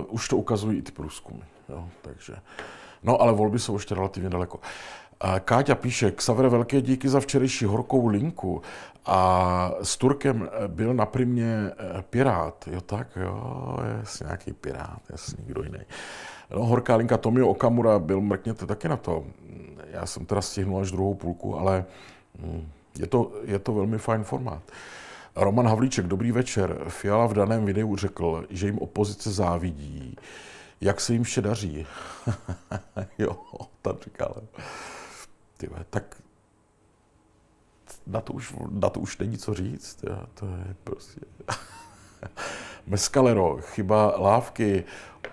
uh, už to ukazují i ty průzkumy. Jo? Takže. No ale volby jsou ještě relativně daleko. Káťa píše, Xavere velké díky za včerejší horkou linku a s Turkem byl na primě pirát. Jo tak, jo, jasně, nějaký pirát, jasně, kdo jiný. Uh, No, horká linka Tomio Okamura, byl mrkněte taky na to. Já jsem teda stihnul až druhou půlku, ale hm, je to, je to velmi fajn formát. Roman Havlíček, dobrý večer. Fiala v daném videu řekl, že jim opozice závidí. Jak se jim vše daří? jo, tam říkal. Tyve, tak na to už, na to už není co říct. Jo, to je prostě... Meskalero, chyba lávky,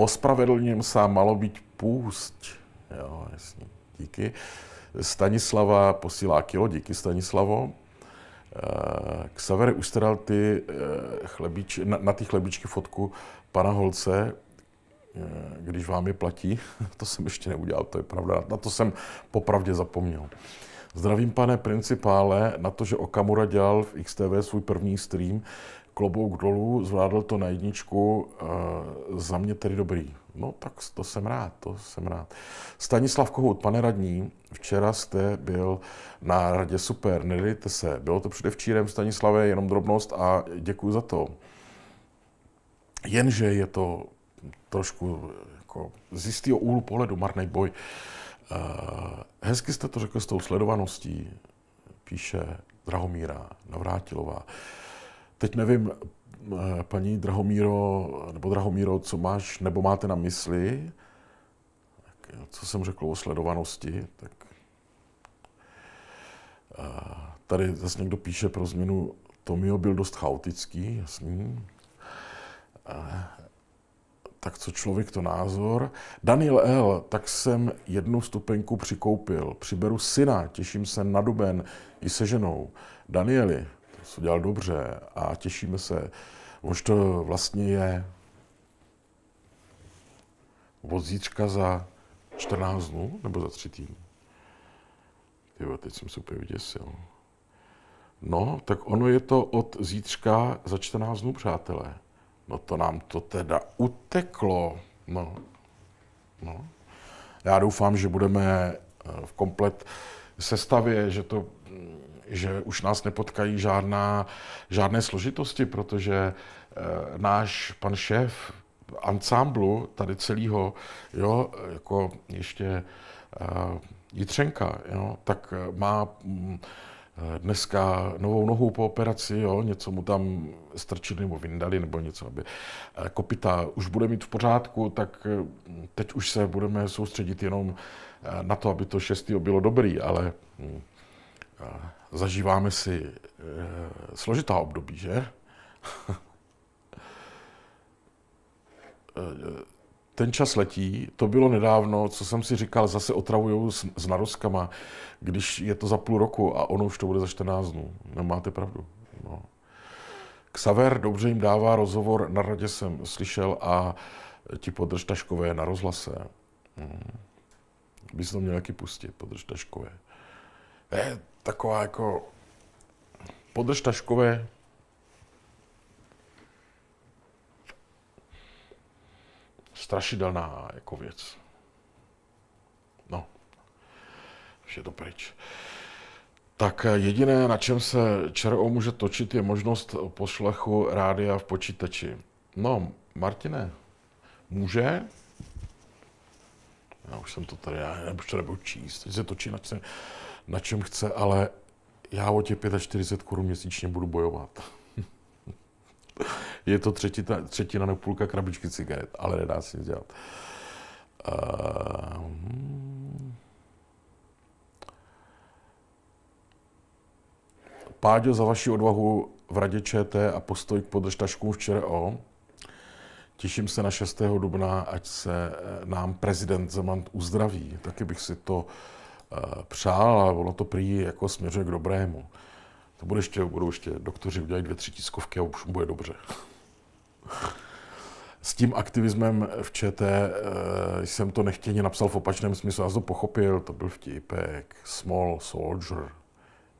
ospravedlním se, malo být půst. Jo, jasně, díky. Stanislava posílá kilo, díky Stanislavo. Eh, k Savere už jste ty eh, chlebič, na, na ty chlebičky fotku pana Holce, eh, když vám je platí. to jsem ještě neudělal, to je pravda. Na to jsem popravdě zapomněl. Zdravím, pane principále, na to, že Okamura dělal v XTV svůj první stream, klobouk dolů, zvládl to na jedničku, eh, za mě tedy dobrý. No tak to jsem rád, to jsem rád. Stanislav Kohout, pane radní, včera jste byl na radě super, nedejte se. Bylo to předevčírem, Stanislave, jenom drobnost a děkuji za to. Jenže je to trošku jako z jistého úhlu pohledu marný boj. Eh, hezky jste to řekl s tou sledovaností, píše Drahomíra Navrátilová. Teď nevím, eh, paní Drahomíro, nebo Drahomíro, co máš, nebo máte na mysli, co jsem řekl o sledovanosti, tak eh, tady zase někdo píše pro změnu, Tomio byl dost chaotický, jasný. Eh, tak co člověk, to názor. Daniel L., tak jsem jednu stupenku přikoupil. Přiberu syna, těším se na duben i se ženou. Danieli, dělal dobře a těšíme se. Už to vlastně je od zítřka za 14 dnů nebo za tři týdny. Tyvo, teď jsem se úplně vyděsil. No, tak ono je to od zítřka za 14 dnů, přátelé. No to nám to teda uteklo. No, no. Já doufám, že budeme eh, v komplet sestavě, že to mm, že už nás nepotkají žádná, žádné složitosti, protože eh, náš pan šéf ansámblu tady celého, jo, jako ještě e, Jitřenka, jo, tak eh, má mm, dneska novou nohu po operaci, jo, něco mu tam strčili nebo vyndali nebo něco, aby kopita už bude mít v pořádku, tak teď už se budeme soustředit jenom na to, aby to šestý bylo dobrý, ale mm, zažíváme si e, složitá období, že? Eh, ten čas letí, to bylo nedávno, co jsem si říkal, zase otravujou s, s narozkama, když je to za půl roku a ono už to bude za 14 dnů. Nemáte no, pravdu. No. Xaver dobře jim dává rozhovor, na radě jsem slyšel a ti podržtaškové na rozhlase. Mm. Bys to měl taky pustit, podržtaškové. Eh, taková jako podržtaškové. Strašidelná jako věc. No, už je to pryč. Tak jediné, na čem se ČRO může točit, je možnost poslechu rádia v počítači. No, Martine, může? Já už jsem to tady, já už to nebudu číst, teď se točí na čem na čem chce, ale já o těch 45 korun měsíčně budu bojovat. Je to třetina, třetina nebo půlka krabičky cigaret, ale nedá se nic dělat. Ehm. Páďo, za vaši odvahu v Radě ČT a postoj k podržtaškům v ČRO. Těším se na 6. dubna, ať se eh, nám prezident Zeman uzdraví. Taky bych si to Eh, přál a ono to prý jako směřuje k dobrému. To bude ještě, budou ještě doktoři udělat dvě, tři tiskovky a už bude dobře. S tím aktivismem v ČT eh, jsem to nechtěně napsal v opačném smyslu, já to pochopil, to byl vtipek, small soldier,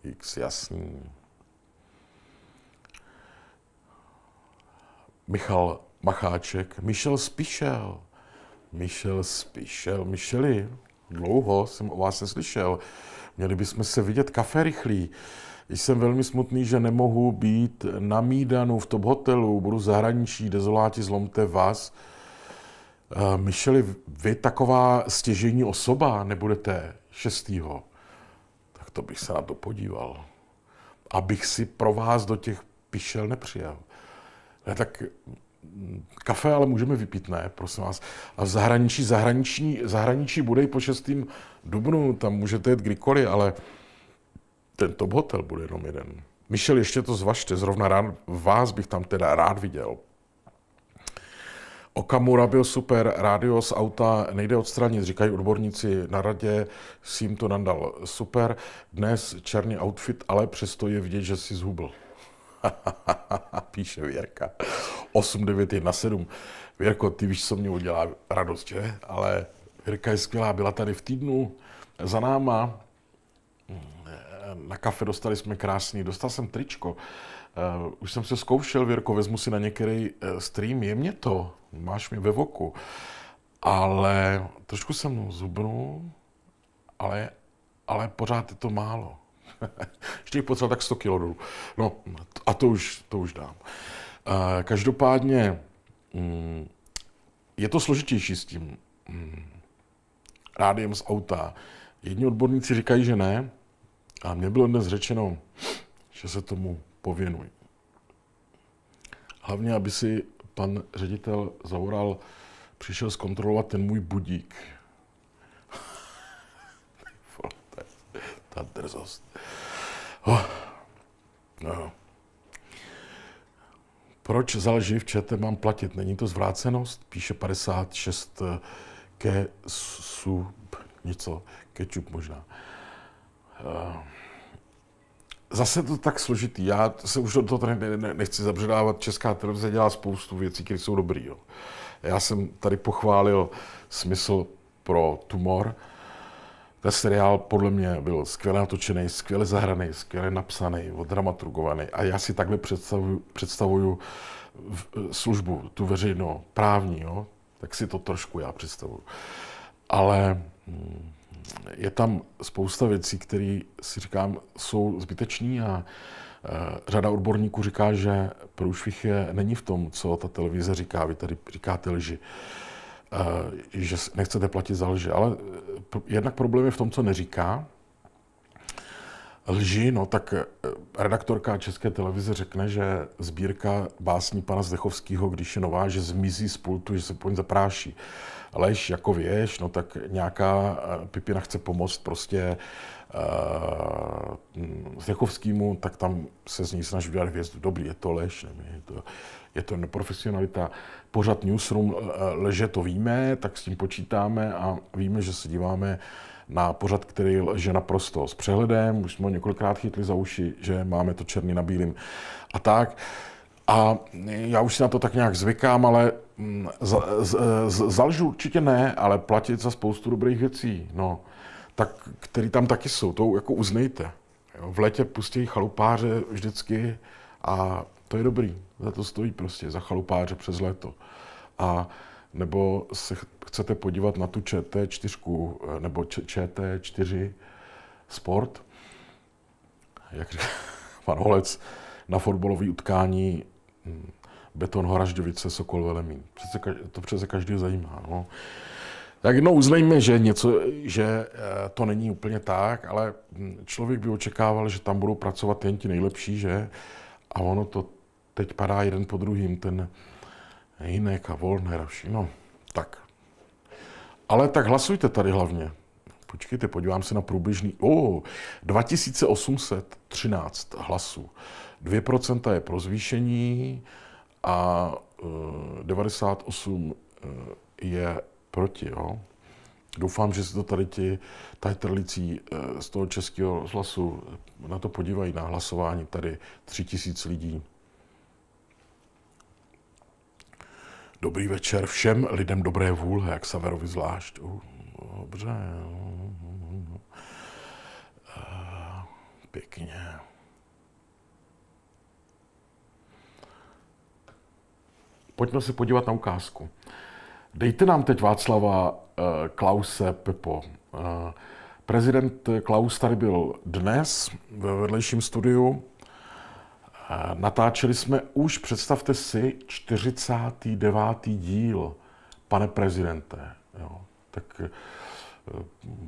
x jasný. Michal Macháček, Michel Spišel, Michel Spišel, Micheli, dlouho jsem o vás neslyšel. Měli bychom se vidět kafe rychlý. Jsem velmi smutný, že nemohu být na Mídanu v top hotelu, budu v zahraničí, dezoláti, zlomte vás. Eh, Myšeli, vy taková stěžení osoba nebudete šestýho. Tak to bych se na to podíval. Abych si pro vás do těch pišel nepřijel. Ne, tak kafe ale můžeme vypít, ne, prosím vás. A v zahraničí, zahraniční, zahraničí bude i po 6. dubnu, tam můžete jet kdykoliv, ale ten top hotel bude jenom jeden. Michel, ještě to zvažte, zrovna rád, vás bych tam teda rád viděl. Okamura byl super, rádio z auta nejde odstranit, říkají odborníci na radě, si jim to nandal super. Dnes černý outfit, ale přesto je vidět, že si zhubl. Píše Věrka. 8917. Věrko, ty víš, co mě udělá radost, že? Ale Věrka je skvělá, byla tady v týdnu za náma. Na kafe dostali jsme krásný, dostal jsem tričko. Eh, už jsem se zkoušel, Věrko, vezmu si na některý eh, stream, je mě to, máš mě ve voku. Ale trošku jsem zubnul, ale, ale pořád je to málo. Ještě jich potřeba tak 100 kg dolů. No a to už, to už dám. každopádně mm, je to složitější s tím mm, rádiem z auta. Jedni odborníci říkají, že ne, a mně bylo dnes řečeno, že se tomu pověnuj. Hlavně, aby si pan ředitel Zaural přišel zkontrolovat ten můj budík, ta drzost. Oh. No. Proč za lži v čete mám platit? Není to zvrácenost? Píše 56 eh, ke sub, něco, kečup možná. Uh, zase to tak složitý. Já se už do toho ne, ne, nechci zabředávat. Česká televize dělá spoustu věcí, které jsou dobrý. Já jsem tady pochválil smysl pro tumor. Ten seriál podle mě byl skvěle natočený, skvěle zahraný, skvěle napsaný, odramaturgovaný. A já si takhle představuju, představuju eh, službu, tu veřejno právní, jo? tak si to trošku já představuju. Ale mm, je tam spousta věcí, které si říkám, jsou zbytečné. a eh, řada odborníků říká, že průšvih je, není v tom, co ta televize říká, vy tady říkáte lži. Eh, že nechcete platit za lži. Ale eh, jednak problém je v tom, co neříká. Lži, no tak eh, redaktorka České televize řekne, že sbírka básní pana Zdechovského, když je nová, že zmizí z pultu, že se po ní zapráší. Lež jako věž, no tak nějaká pipina chce pomoct prostě uh, Zdechovskému, tak tam se z ní snaží udělat hvězdu. Dobrý, je to lež, nevím, je to je to neprofesionalita. Pořád Newsroom eh, leže, to víme, tak s tím počítáme a víme, že se díváme na pořad, který lže naprosto s přehledem. Už jsme ho několikrát chytli za uši, že máme to černý na bílým a tak. A já už si na to tak nějak zvykám, ale mm, zalžu určitě ne, ale platit za spoustu dobrých věcí, no, tak, který tam taky jsou, to jako uznejte. Jo, v létě pustí chalupáře vždycky a to je dobrý za to stojí prostě, za chalupáře přes léto. A nebo se chcete podívat na tu ČT4 eh, nebo ČT4 Sport, jak říká pan Holec, na fotbalové utkání hm, Beton Horažďovice, Sokol Velemín. Přece, to přece každý zajímá. No. Tak no, uznejme, že, něco, že eh, to není úplně tak, ale hm, člověk by očekával, že tam budou pracovat jen ti nejlepší, že? A ono to teď padá jeden po druhým, ten Hinek a Volner a no, tak. Ale tak hlasujte tady hlavně. Počkejte, podívám se na průběžný. O, oh, 2813 hlasů. 2% je pro zvýšení a 98 e, e, je proti. Jo? Doufám, že se to tady ti tajtrlicí e, z toho českého hlasu na to podívají na hlasování. Tady 3000 lidí Dobrý večer všem lidem dobré vůle, jak Saverovi zvlášť. Uh, dobře. Uh, pěkně. Pojďme se podívat na ukázku. Dejte nám teď Václava eh, Klause Pepo. Eh, prezident Klaus tady byl dnes ve vedlejším studiu Natáčeli jsme už, představte si, 49. díl, pane prezidente. Jo. Tak eh,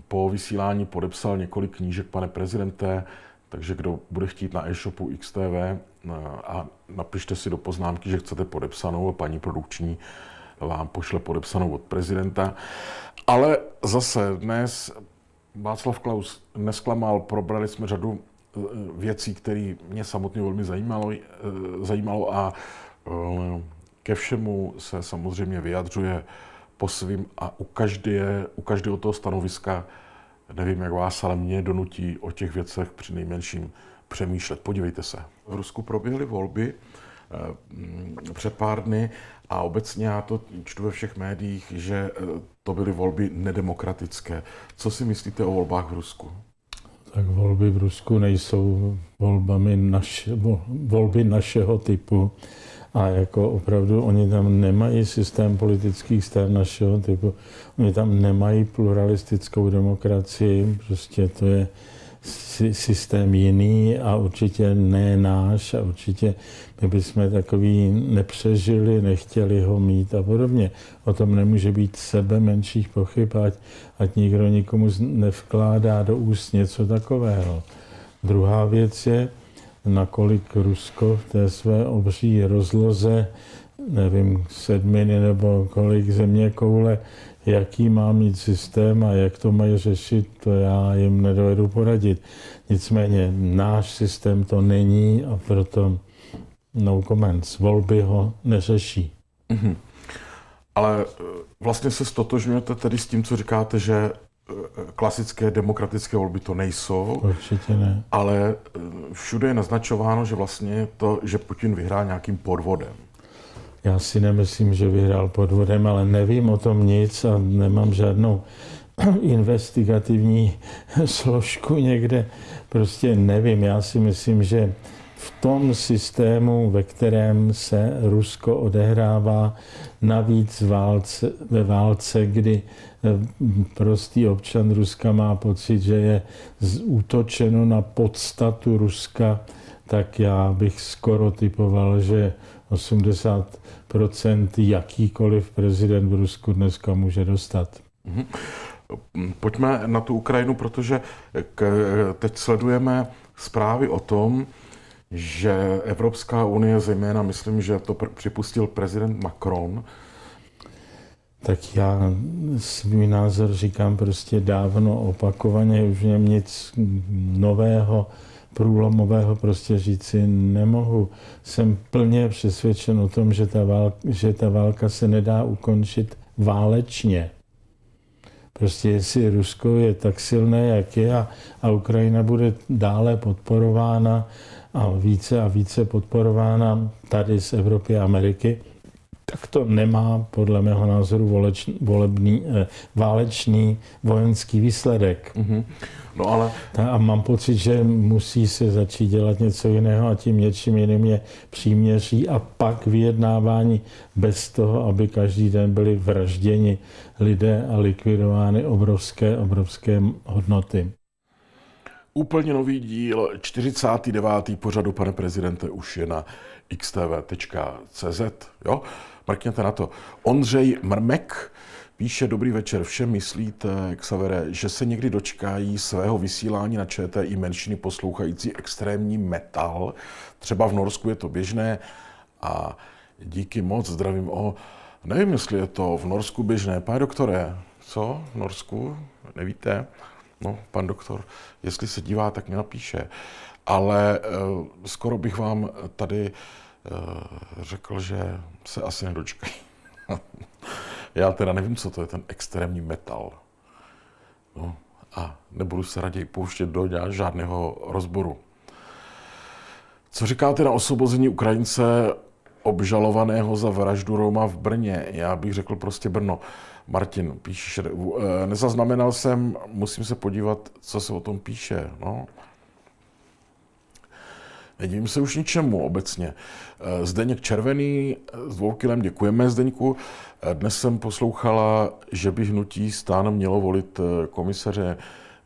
po vysílání podepsal několik knížek, pane prezidente, takže kdo bude chtít na e-shopu XTV eh, a napište si do poznámky, že chcete podepsanou a paní produkční vám pošle podepsanou od prezidenta. Ale zase dnes Václav Klaus nesklamal, probrali jsme řadu věcí, které mě samotně velmi zajímalo, eh, zajímalo a eh, ke všemu se samozřejmě vyjadřuje po svým a u, každé, u každého toho stanoviska, nevím jak vás, ale mě donutí o těch věcech při nejmenším přemýšlet. Podívejte se. V Rusku proběhly volby eh, mm, před pár dny a obecně já to čtu ve všech médiích, že to byly volby nedemokratické. Co si myslíte o volbách v Rusku? tak volby v Rusku nejsou volbami naše, volby našeho typu. A jako opravdu oni tam nemají systém politických stran našeho typu. Oni tam nemají pluralistickou demokracii. Prostě to je systém jiný a určitě ne náš a určitě my bychom takový nepřežili, nechtěli ho mít a podobně. O tom nemůže být sebe menších pochyb, ať, ať nikdo nikomu nevkládá do úst něco takového. Druhá věc je, nakolik Rusko v té své obří rozloze, nevím, sedminy nebo kolik země koule, jaký má mít systém a jak to mají řešit, to já jim nedovedu poradit. Nicméně náš systém to není a proto no comments. Volby ho neřeší. Mm-hmm. Ale eh, vlastně se stotožňujete tedy s tím, co říkáte, že eh, klasické demokratické volby to nejsou. Určitě ne. Ale eh, všude je naznačováno, že vlastně to, že Putin vyhrá nějakým podvodem. Já si nemyslím, že vyhrál podvodem, ale nevím o tom nic a nemám žádnou investigativní složku někde. Prostě nevím. Já si myslím, že v tom systému, ve kterém se Rusko odehrává, navíc válce, ve válce, kdy eh, prostý občan Ruska má pocit, že je útočeno na podstatu Ruska, tak já bych skoro typoval, že 80 jakýkoliv prezident v Rusku dneska může dostat. Mhm. Pojďme na tu Ukrajinu, protože teď sledujeme zprávy o tom, že Evropská unie, zejména myslím, že to připustil prezident Macron. Tak já svůj názor říkám prostě dávno opakovaně, už v něm nic nového průlomového prostě říci nemohu. Jsem plně přesvědčen o tom, že ta, válka, že ta válka se nedá ukončit válečně. Prostě jestli Rusko je tak silné, jak je, a, a Ukrajina bude dále podporována a více a více podporována tady z Evropy a Ameriky, tak to nemá podle mého názoru voleč, volební, eh, válečný vojenský výsledek. Mm-hmm. No ale... Ta, a mám pocit, že musí se začít dělat něco jiného a tím něčím jiným je příměří a pak vyjednávání bez toho, aby každý den byli vražděni lidé a likvidovány obrovské, obrovské hodnoty. Úplně nový díl, 49. pořadu, pane prezidente, už je na xtv.cz. Jo? mrkněte na to. Ondřej Mrmek píše, dobrý večer všem, myslíte, Xavere, že se někdy dočkají svého vysílání na ČT i menšiny poslouchající extrémní metal? Třeba v Norsku je to běžné a díky moc, zdravím o... Nevím, jestli je to v Norsku běžné. Pane doktore, co v Norsku? Nevíte? No, pan doktor, jestli se dívá, tak mě napíše. Ale eh, skoro bych vám tady Eh, řekl, že se asi nedočkají. Já teda nevím, co to je ten extrémní metal. No, a nebudu se raději pouštět do žádného rozboru. Co říkáte na osvobození Ukrajince obžalovaného za vraždu Roma v Brně? Já bych řekl prostě Brno. Martin, píšeš, eh, nezaznamenal jsem, musím se podívat, co se o tom píše. No. Nedivím se už ničemu obecně. Eh, Zdeněk Červený eh, s Volkilem děkujeme Zdeňku. Eh, dnes jsem poslouchala, že by hnutí stán mělo volit komisaře.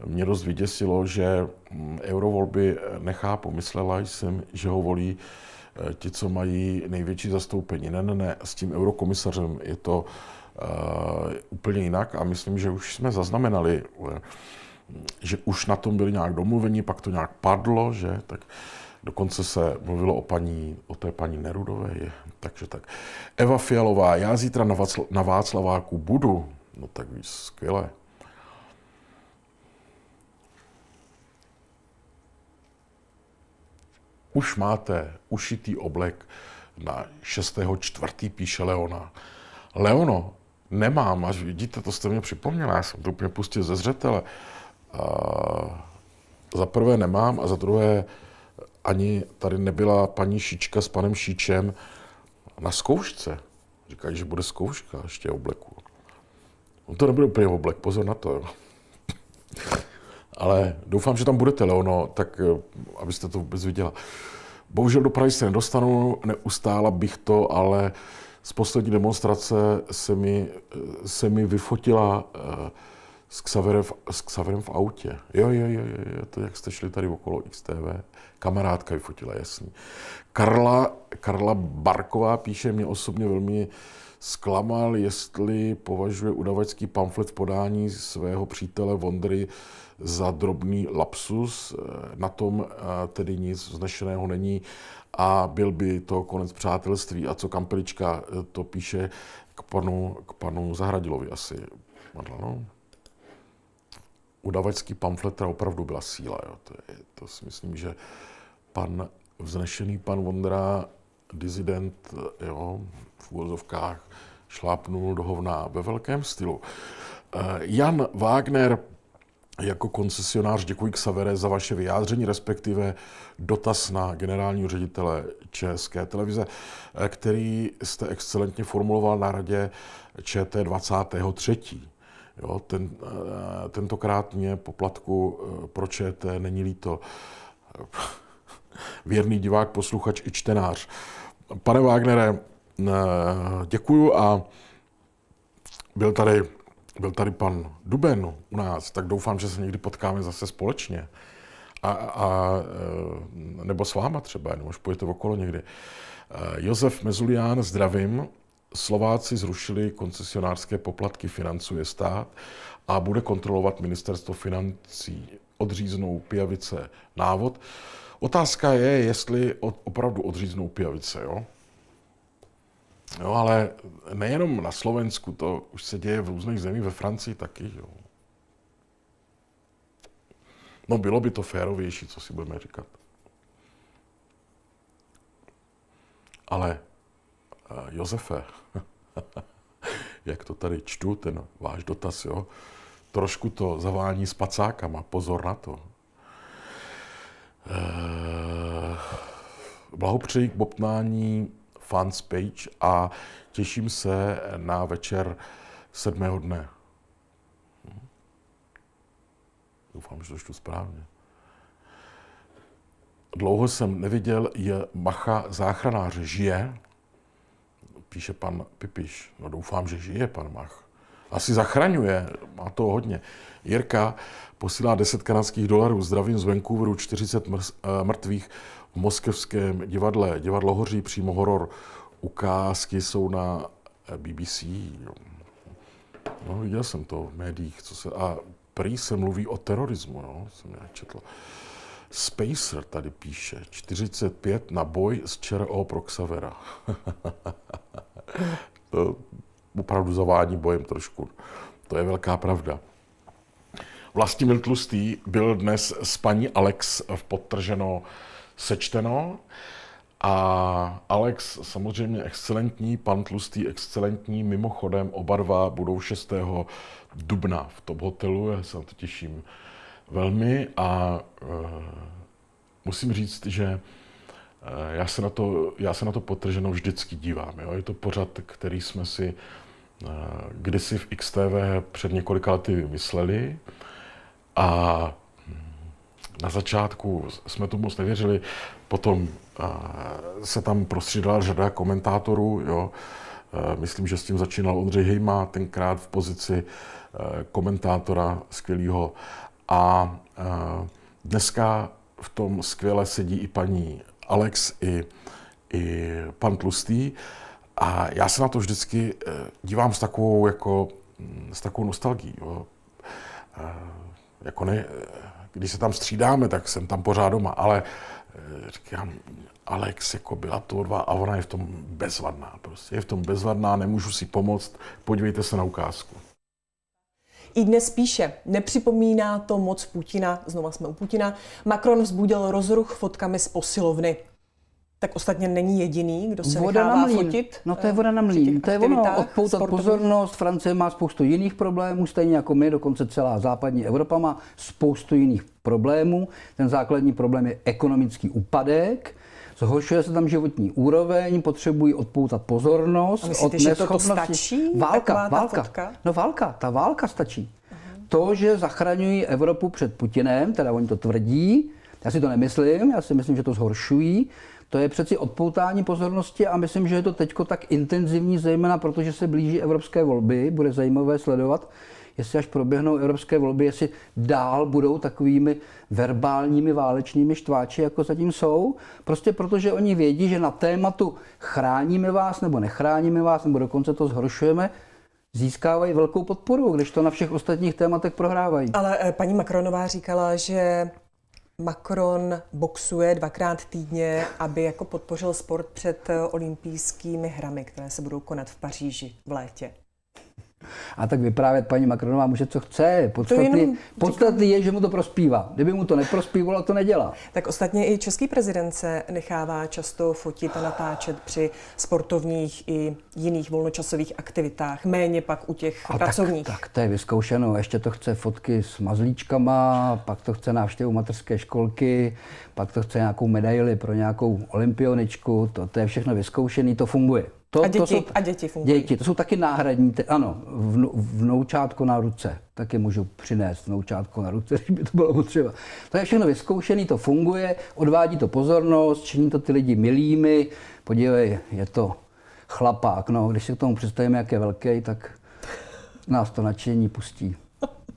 Mě dost vyděsilo, že mm, eurovolby nechá, pomyslela jsem, že ho volí ti, co mají největší zastoupení. Ne, ne, ne, s tím eurokomisařem je to uh, úplně jinak a myslím, že už jsme zaznamenali, že už na tom byli nějak domluveni, pak to nějak padlo, že tak Dokonce se mluvilo o paní, o té paní Nerudové, je, takže tak. Eva Fialová, já zítra na, Václ- na Václaváku budu. No tak víš, skvělé. Už máte ušitý oblek na 6.4. píše Leona. Leono, nemám, až vidíte, to jste mě připomněla, já jsem to úplně pustil ze zřetele. Uh, za prvé nemám a za druhé ani tady nebyla paní Šička s panem Šíčem na zkoušce. Říkají, že bude zkouška ještě obleku. On no to nebude úplně oblek, pozor na to. Jo. Ale doufám, že tam budete, Leono, tak eh, abyste to vůbec viděla. Bohužel do Prahy se nedostanu, neustála bych to, ale z poslední demonstrace se mi, eh, se mi vyfotila eh, s Xaverem, v, s Xaverem v autě. Jo, jo, jo, jo, to jak jste šli tady okolo XTV. Kamarádka ji fotila, jasný. Karla, Karla Barková píše, mě osobně velmi zklamal, jestli považuje udavačský pamflet v podání svého přítele Vondry za drobný lapsus. Na tom eh, tedy nic znešeného není a byl by to konec přátelství. A co Kampelička eh, to píše k panu, k panu Zahradilovi asi. Madla, no udavačský pamflet, která opravdu byla síla. Jo. To, je, to si myslím, že pan vznešený pan Vondra, dizident, jo, v úvozovkách, šlápnul do hovna ve velkém stylu. Eh, Jan Wagner jako koncesionář děkuji k savere za vaše vyjádření, respektive dotaz na generálního ředitele České televize, eh, který jste excelentně formuloval na radě ČT 23. Jo, ten, eh, tentokrát mě poplatku eh, pro není líto. Věrný divák, posluchač i čtenář. Pane Wagnere, eh, děkuju a byl tady, byl tady pan Duben u nás, tak doufám, že se někdy potkáme zase společně. A, a, nebo s váma třeba, nebo už pojďte okolo někdy. Josef Mezulián, zdravím. Slováci zrušili koncesionářské poplatky, financuje stát a bude kontrolovat ministerstvo financí. Odříznou pijavice návod. Otázka je, jestli opravdu odříznou pijavice, jo? No ale nejenom na Slovensku, to už se děje v různých zemích, ve Francii taky, jo. No bylo by to férovější, co si budeme říkat. Ale Eh, Josefe, jak to tady čtu, ten váš dotaz, jo, trošku to zavání s pacákama, pozor na to. Eh, blahopřeji k bobtnání fans page a těším se na večer sedmého dne. Doufám, že to čtu správně. Dlouho jsem neviděl, je Macha záchranář žije píše pan Pipiš. No doufám, že žije pan Mach. Asi zachraňuje, má to hodně. Jirka posílá 10 kanadských dolarů. Zdravím z Vancouveru, 40 eh, mrtvých v moskevském divadle. Divadlo hoří, přímo horor. Ukázky jsou na eh, BBC. No, viděl jsem to v médiích, co se... A prý se mluví o terorismu, no, jsem já četl. Spacer tady píše, 45 na boj z ČRO pro Xavera. to opravdu zavádí bojem trošku. To je velká pravda. Vlastní Tlustý byl dnes s paní Alex v podtrženo sečteno. A Alex samozřejmě excelentní, pan Tlustý excelentní, mimochodem oba dva budou 6. dubna v Top Hotelu, já se na to těším velmi a eh, musím říct, že eh, já se na to, já se na to potrženou vždycky dívám. Jo? Je to pořad, který jsme si eh, kdysi v XTV před několika lety vymysleli a hm, na začátku jsme tomu moc nevěřili, potom se tam prostřídala řada komentátorů, jo? myslím, že s tím začínal Ondřej Hejma, tenkrát v pozici komentátora skvělého a eh, dneska v tom skvěle sedí i paní Alex, i, i pan Tlustý. A já se na to vždycky eh, dívám s takovou, jako, mm, s takovou nostalgí. Jo. Eh, jako ne, když se tam střídáme, tak jsem tam pořád doma, ale říkám, Alex, jako byla to dva a ona je v tom bezvadná. Prostě je v tom bezvadná, nemůžu si pomoct, podívejte se na ukázku. I dnes píše, nepřipomíná to moc Putina, znova jsme u Putina, Macron vzbudil rozruch fotkami z posilovny. Tak ostatně není jediný, kdo se voda nechává na fotit. No to je eh, voda na mlín. To je ono, odpoutat sportovní. pozornost. Francie má spoustu jiných problémů, stejně jako my, dokonce celá západní Evropa má spoustu jiných problémů. Ten základní problém je ekonomický úpadek Zhoršuje se tam životní úroveň, potřebují odpoutat pozornost A myslíte, od Že to stačí? Válka, válka. Fotka? No válka, ta válka stačí. Uh-huh. To, že zachraňují Evropu před Putinem, teda oni to tvrdí, já si to nemyslím, já si myslím, že to zhoršují, to je přeci odpoutání pozornosti a myslím, že je to teď tak intenzivní, zejména protože se blíží evropské volby. Bude zajímavé sledovat, jestli až proběhnou evropské volby, jestli dál budou takovými verbálními válečními štváči, jako zatím jsou. Prostě protože oni vědí, že na tématu chráníme vás nebo nechráníme vás, nebo dokonce to zhoršujeme, získávají velkou podporu, když to na všech ostatních tématech prohrávají. Ale eh, paní Macronová říkala, že Macron boxuje dvakrát týdně, aby jako podpořil sport před eh, olympijskými hrami, které se budou konat v Paříži v létě. A tak vyprávět paní Macronová může, co chce. Podstatný, podstatný je, že mu to prospívá. Kdyby mu to neprospívalo, to nedělá. Tak ostatně i český prezident se nechává často fotit a natáčet při sportovních i jiných volnočasových aktivitách. Méně pak u těch a pracovních. Tak, tak to je vyzkoušeno. Ještě to chce fotky s mazlíčkama, pak to chce návštěvu materské školky, pak to chce nějakou medaili pro nějakou olympioničku. To, to je všechno vyzkoušené, to funguje. To, a, děti, to jsou, a děti fungují. Děti, to jsou taky náhradní, te, ano, v vnoučátko na ruce, taky můžu přinést vnoučátko na ruce, když by to bylo potřeba. To je všechno vyzkoušené, to funguje, odvádí to pozornost, činí to ty lidi milými, podívej, je to chlapák, no, když se k tomu představíme, jak je velký, tak nás to nadšení pustí.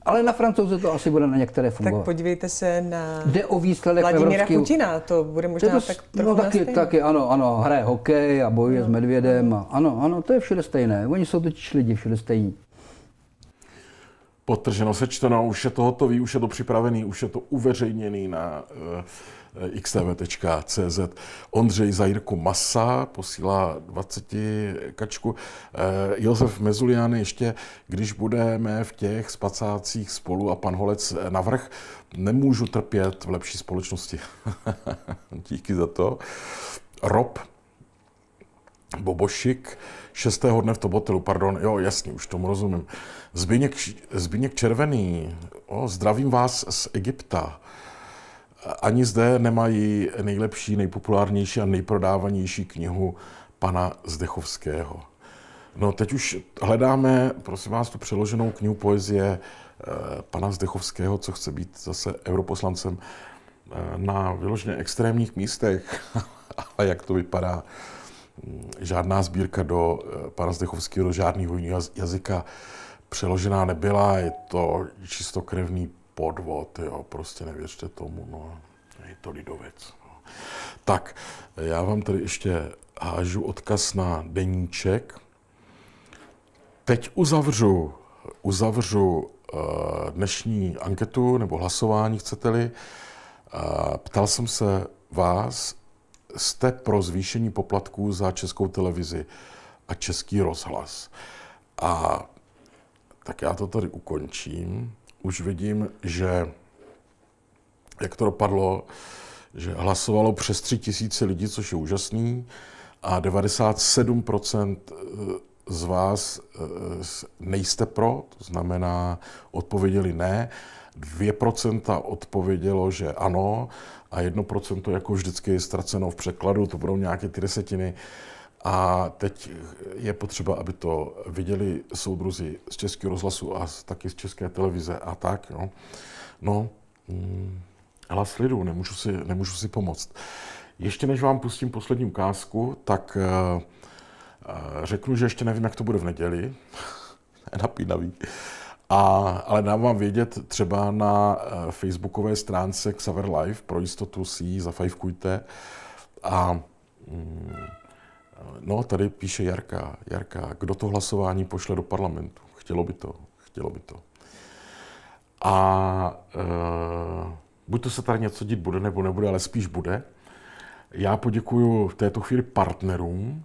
Ale na francouze to asi bude na některé fungovat. Tak podívejte se na Jde o výsledek Vladimíra Evropský... Putina, to bude možná to, tak no trochu no, taky, taky, ano, ano, hraje hokej a bojuje no. s medvědem. No. A, ano, ano, to je všude stejné. Oni jsou totiž lidi všude stejní. Potrženo sečteno, už je to hotový, už je to připravený, už je to uveřejněný na... Uh xtv.cz. Ondřej Zajirku Masa posílá 20 kačku. Eh, Josef Mezulian ještě, když budeme v těch spacácích spolu a pan Holec navrh, nemůžu trpět v lepší společnosti. Díky za to. Rob Bobošik, 6. dne v Tobotelu, pardon, jo, jasně, už tomu rozumím. Zbyněk, Zbyněk Červený, o, zdravím vás z Egypta ani zde nemají nejlepší, nejpopulárnější a nejprodávanější knihu pana Zdechovského. No teď už hledáme, prosím vás, tu přeloženou knihu poezie eh, pana Zdechovského, co chce být zase europoslancem eh, na vyloženě extrémních místech, ale jak to vypadá, mm, žádná sbírka do eh, pana Zdechovského, do žádného jiného jazyka přeložená nebyla, je to čistokrevný podvod, jo, prostě nevěřte tomu, no, je to lidovec. No. Tak, já vám tady ještě hážu odkaz na deníček. Teď uzavřu, uzavřu eh, dnešní anketu nebo hlasování, chcete-li. Eh, ptal jsem se vás, jste pro zvýšení poplatků za českou televizi a český rozhlas. A tak já to tady ukončím už vidím, že jak to dopadlo, že hlasovalo přes 3 tisíce lidí, což je úžasný, a 97% eh, z vás eh, nejste pro, to znamená, odpověděli ne, 2% odpovědělo, že ano, a 1% jako vždycky je ztraceno v překladu, to budou nějaké ty desetiny. A teď je potřeba, aby to viděli soudruzi z Českého rozhlasu a taky z České televize a tak. No, no hlas lidu, nemůžu si, nemůžu si pomoct. Ještě než vám pustím poslední ukázku, tak uh, řeknu, že ještě nevím, jak to bude v neděli. Napínavý. A, ale dám vám vědět třeba na uh, facebookové stránce Xaver Live, pro jistotu si ji zafajfkujte. A mm, No, tady píše Jarka. Jarka, kdo to hlasování pošle do parlamentu? Chtělo by to, chtělo by to. A e, buď to se tady něco dít bude, nebo nebude, ale spíš bude. Já poděkuji v této chvíli partnerům,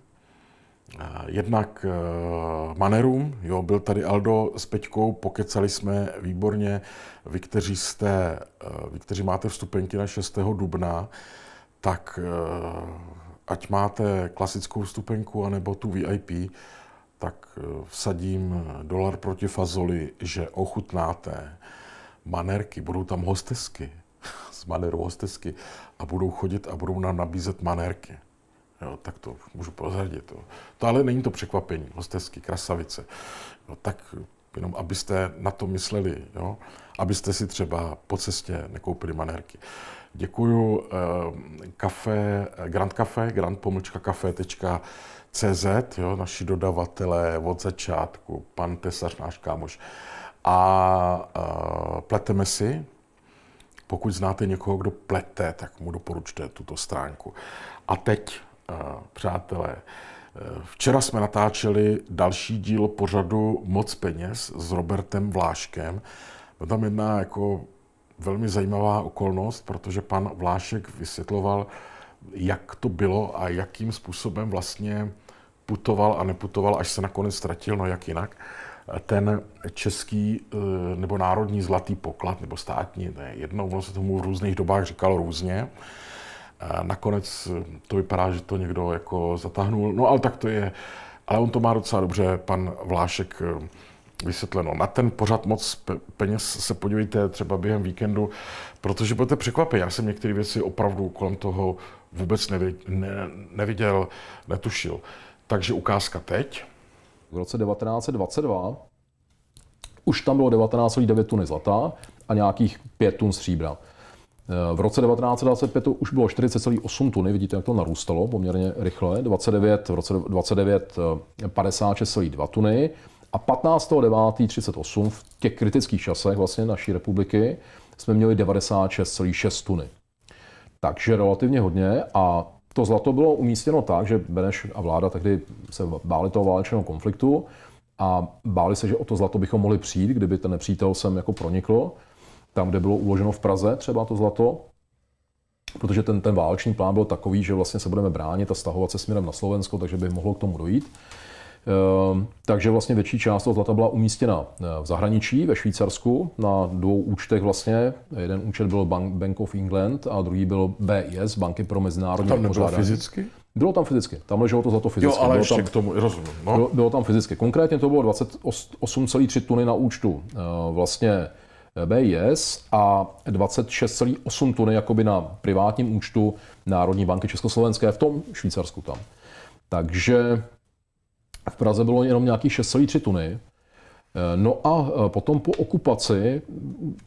e, Jednak uh, Manerům, jo, byl tady Aldo s Peťkou, pokecali jsme výborně. Vy, kteří, jste, uh, vy, kteří máte vstupenky na 6. dubna, tak uh, ať máte klasickou stupenku anebo tu VIP, tak eh, vsadím eh, dolar proti fazoli, že ochutnáte manerky, budou tam hostesky, z manerou hostesky a budou chodit a budou nám nabízet manerky. Jo, tak to můžu prozradit. Jo. To ale není to překvapení, hostesky, krasavice. Jo, no tak eh, jenom abyste na to mysleli, jo? abyste si třeba po cestě nekoupili manerky. Děkuju eh, kafe, eh, Grand Cafe, Grand Pomlčka Cafe.cz, jo, naši dodavatelé od začátku, pan Tesař, náš kámoš. A a eh, pleteme si, pokud znáte někoho, kdo plete, tak mu doporučte tuto stránku. A teď, přátelé, Včera jsme natáčeli další díl pořadu Moc peněz s Robertem Vláškem. tam jedna jako velmi zajímavá okolnost, protože pan Vlášek vysvětloval, jak to bylo a jakým způsobem vlastně putoval a neputoval, až se nakonec ztratil, no jak jinak, ten český eh, nebo národní zlatý poklad, nebo státní, ne, jednou ono se tomu v různých dobách říkalo různě. Eh, nakonec eh, to vypadá, že to někdo jako zatáhnul, no ale tak to je. Ale on to má docela dobře, pan Vlášek vysvětleno. Na ten pořád moc peněz se podívejte třeba během víkendu, protože budete překvapeni. Já jsem některé věci opravdu kolem toho vůbec neviděl, netušil. Takže ukázka teď. V roce 1922 už tam bylo 19,9 tuny zlata a nějakých 5 tun stříbra. Eh, v roce 1925 už bylo 40,8 tuny, vidíte, jak to narůstalo poměrně rychle. 29, v roce 29 56,2 eh, tuny a 15.9.38 v těch kritických časech vlastně naší republiky jsme měli 96,6 tuny. Takže relativně hodně a to zlato bylo umístěno tak, že Beneš a vláda tehdy se báli toho válečného konfliktu a báli se, že o to zlato bychom mohli přijít, kdyby ten nepřítel sem jako pronikl, tam, kde bylo uloženo v Praze třeba to zlato, protože ten, ten válečný plán byl takový, že vlastně se budeme bránit a stahovat se směrem na Slovensko, takže by mohlo k tomu dojít. Ehm, takže vlastně větší část toho zlata byla umístěna eh, v zahraničí, ve Švýcarsku, na dvou účtech vlastně. Jeden účet byl Bank of England a druhý byl BIS, Banky pro mezinárodní Tam nebylo fyzicky? Bylo tam fyzicky, tam leželo to za to fyzicky. Jo, ale bylo ještě tam, k tomu, rozumím. No. Bylo, bylo tam fyzicky. Konkrétně to bylo 28,3 tuny na účtu eh, vlastně eh, BIS a 26,8 tuny jakoby na privátním účtu Národní banky Československé v tom Švýcarsku tam. Takže v Praze bylo jenom nějaký 6,3 tuny. Eh, no a eh, potom po okupaci,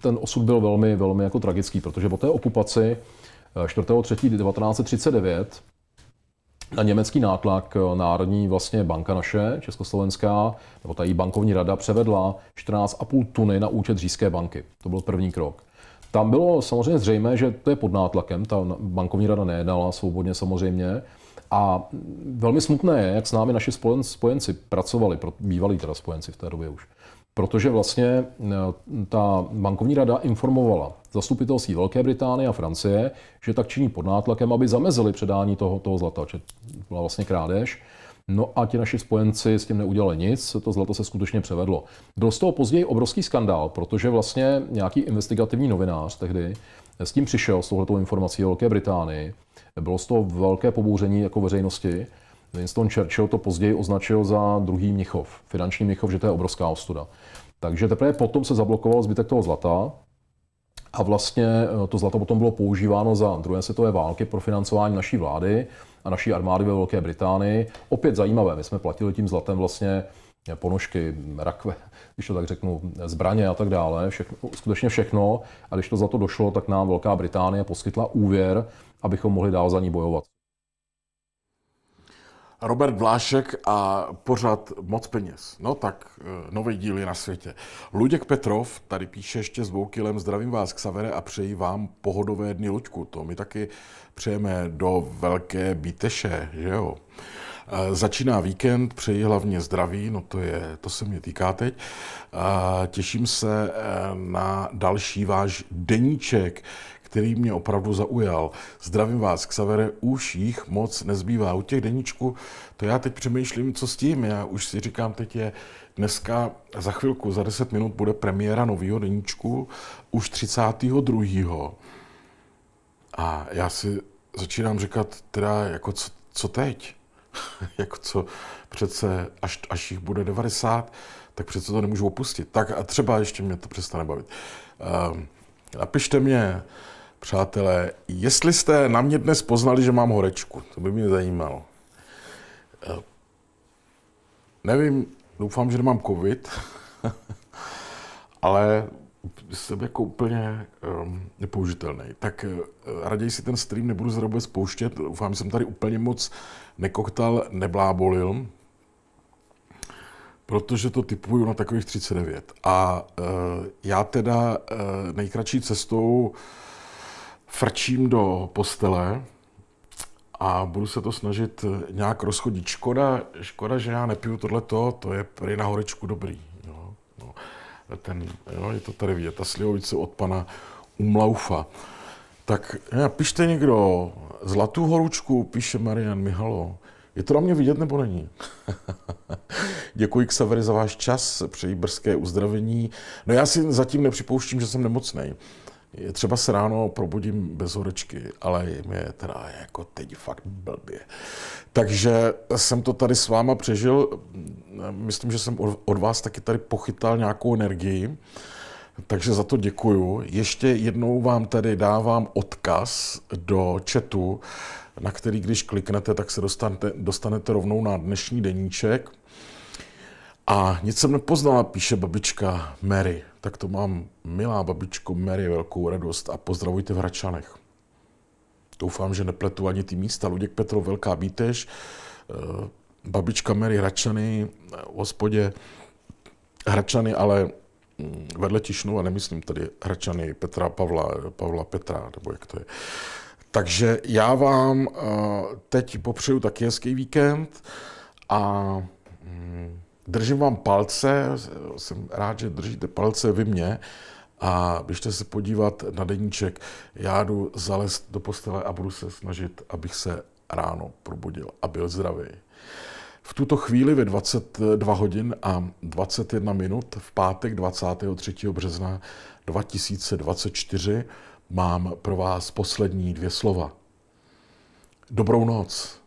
ten osud byl velmi, velmi jako tragický, protože po té okupaci 4.3.1939 eh, na německý nátlak Národní vlastně banka naše, Československá, nebo ta její bankovní rada převedla 14,5 tuny na účet Říšské banky. To byl první krok. Tam bylo samozřejmě zřejmé, že to je pod nátlakem, ta bankovní rada nejednala svobodně samozřejmě, a velmi smutné je, jak s námi naši spojenci pracovali, bývalí teda spojenci v té době už, protože vlastně eh, ta bankovní rada informovala zastupitelství Velké Británie a Francie, že tak činí pod nátlakem, aby zamezili předání toho, toho zlata, že byla vlastně krádež. No a ti naši spojenci s tím neudělali nic, to zlato se skutečně převedlo. Byl z toho později obrovský skandál, protože vlastně nějaký investigativní novinář tehdy s tím přišel, s touhletou informací o Velké Británii bylo z toho velké pobouření jako veřejnosti. Winston Churchill to později označil za druhý Mnichov, finanční Mnichov, že to je obrovská ostuda. Takže teprve potom se zablokoval zbytek toho zlata a vlastně eh, to zlato potom bylo používáno za druhé světové války pro financování naší vlády a naší armády ve Velké Británii. Opět zajímavé, my jsme platili tím zlatem vlastně eh, ponožky, rakve, když to tak řeknu, eh, zbraně a tak dále, všechno, skutečně všechno. A když to za to došlo, tak nám Velká Británie poskytla úvěr abychom mohli dál za ní bojovat. Robert Vlášek a pořád moc peněz. No tak, eh, nový díl je na světě. Luděk Petrov tady píše ještě s Voukilem, zdravím vás k Savere a přeji vám pohodové dny, Luďku. To my taky přejeme do velké bíteše, že jo? Eh, začíná víkend, přeji hlavně zdraví, no to, je, to se mě týká teď. Eh, těším se na další váš deníček, který mě opravdu zaujal. Zdravím vás, Xavere, už jich moc nezbývá. U těch deníčků, to já teď přemýšlím, co s tím. Já už si říkám, teď je dneska za chvilku, za 10 minut bude premiéra nového deníčku, už 32. A já si začínám říkat, teda jako co, co teď? jako co přece, až, až jich bude 90, tak přece to nemůžu opustit. Tak a třeba ještě mě to přestane bavit. Um, napište mě, Přátelé, jestli jste na mě dnes poznali, že mám horečku, to by mě zajímalo. Eh, nevím, doufám, že nemám covid, ale jsem jako úplně um, nepoužitelný. Tak uh, raději si ten stream nebudu zrovna vůbec pouštět. Doufám, že jsem tady úplně moc nekoktal, neblábolil, protože to typuju na takových 39. A uh, já teda uh, nejkratší cestou uh, frčím do postele a budu se to snažit nějak rozchodit. Škoda, škoda že já nepiju tohleto, to je prý na horečku dobrý. Jo, no, ten, jo, je to tady vidět, ta slivovice od pana Umlaufa. Tak pište někdo, Zlatou horučku, píše Marian Mihalo. Je to na mě vidět nebo není? Děkuji Xavery za váš čas, přeji brzké uzdravení. No já si zatím nepřipouštím, že jsem nemocný. Je Třeba se ráno probudím bez horečky, ale je mi teda jako teď fakt blbě. Takže jsem to tady s váma přežil. Myslím, že jsem od vás taky tady pochytal nějakou energii. Takže za to děkuju. Ještě jednou vám tady dávám odkaz do chatu, na který když kliknete, tak se dostanete, dostanete rovnou na dnešní deníček. A nic jsem nepoznala, píše babička Mary. Tak to mám, milá babičko Mary, velkou radost a pozdravujte v Hračanech. Doufám, že nepletu ani ty místa. Luděk Petro, Velká Bíteš, eh, babička Mary Hračany, v eh, hospodě Hračany, ale mm, vedle Tišnu, a nemyslím tady Hračany Petra Pavla, Pavla Petra, nebo jak to je. Takže já vám eh, teď popřeju taky hezký víkend a mm, Držím vám palce, jsem rád, že držíte palce vy mě. A běžte se podívat na deníček. Já jdu zalézt do postele a budu se snažit, abych se ráno probudil a byl zdravý. V tuto chvíli ve 22 hodin a 21 minut v pátek 23. března 2024 mám pro vás poslední dvě slova. Dobrou noc.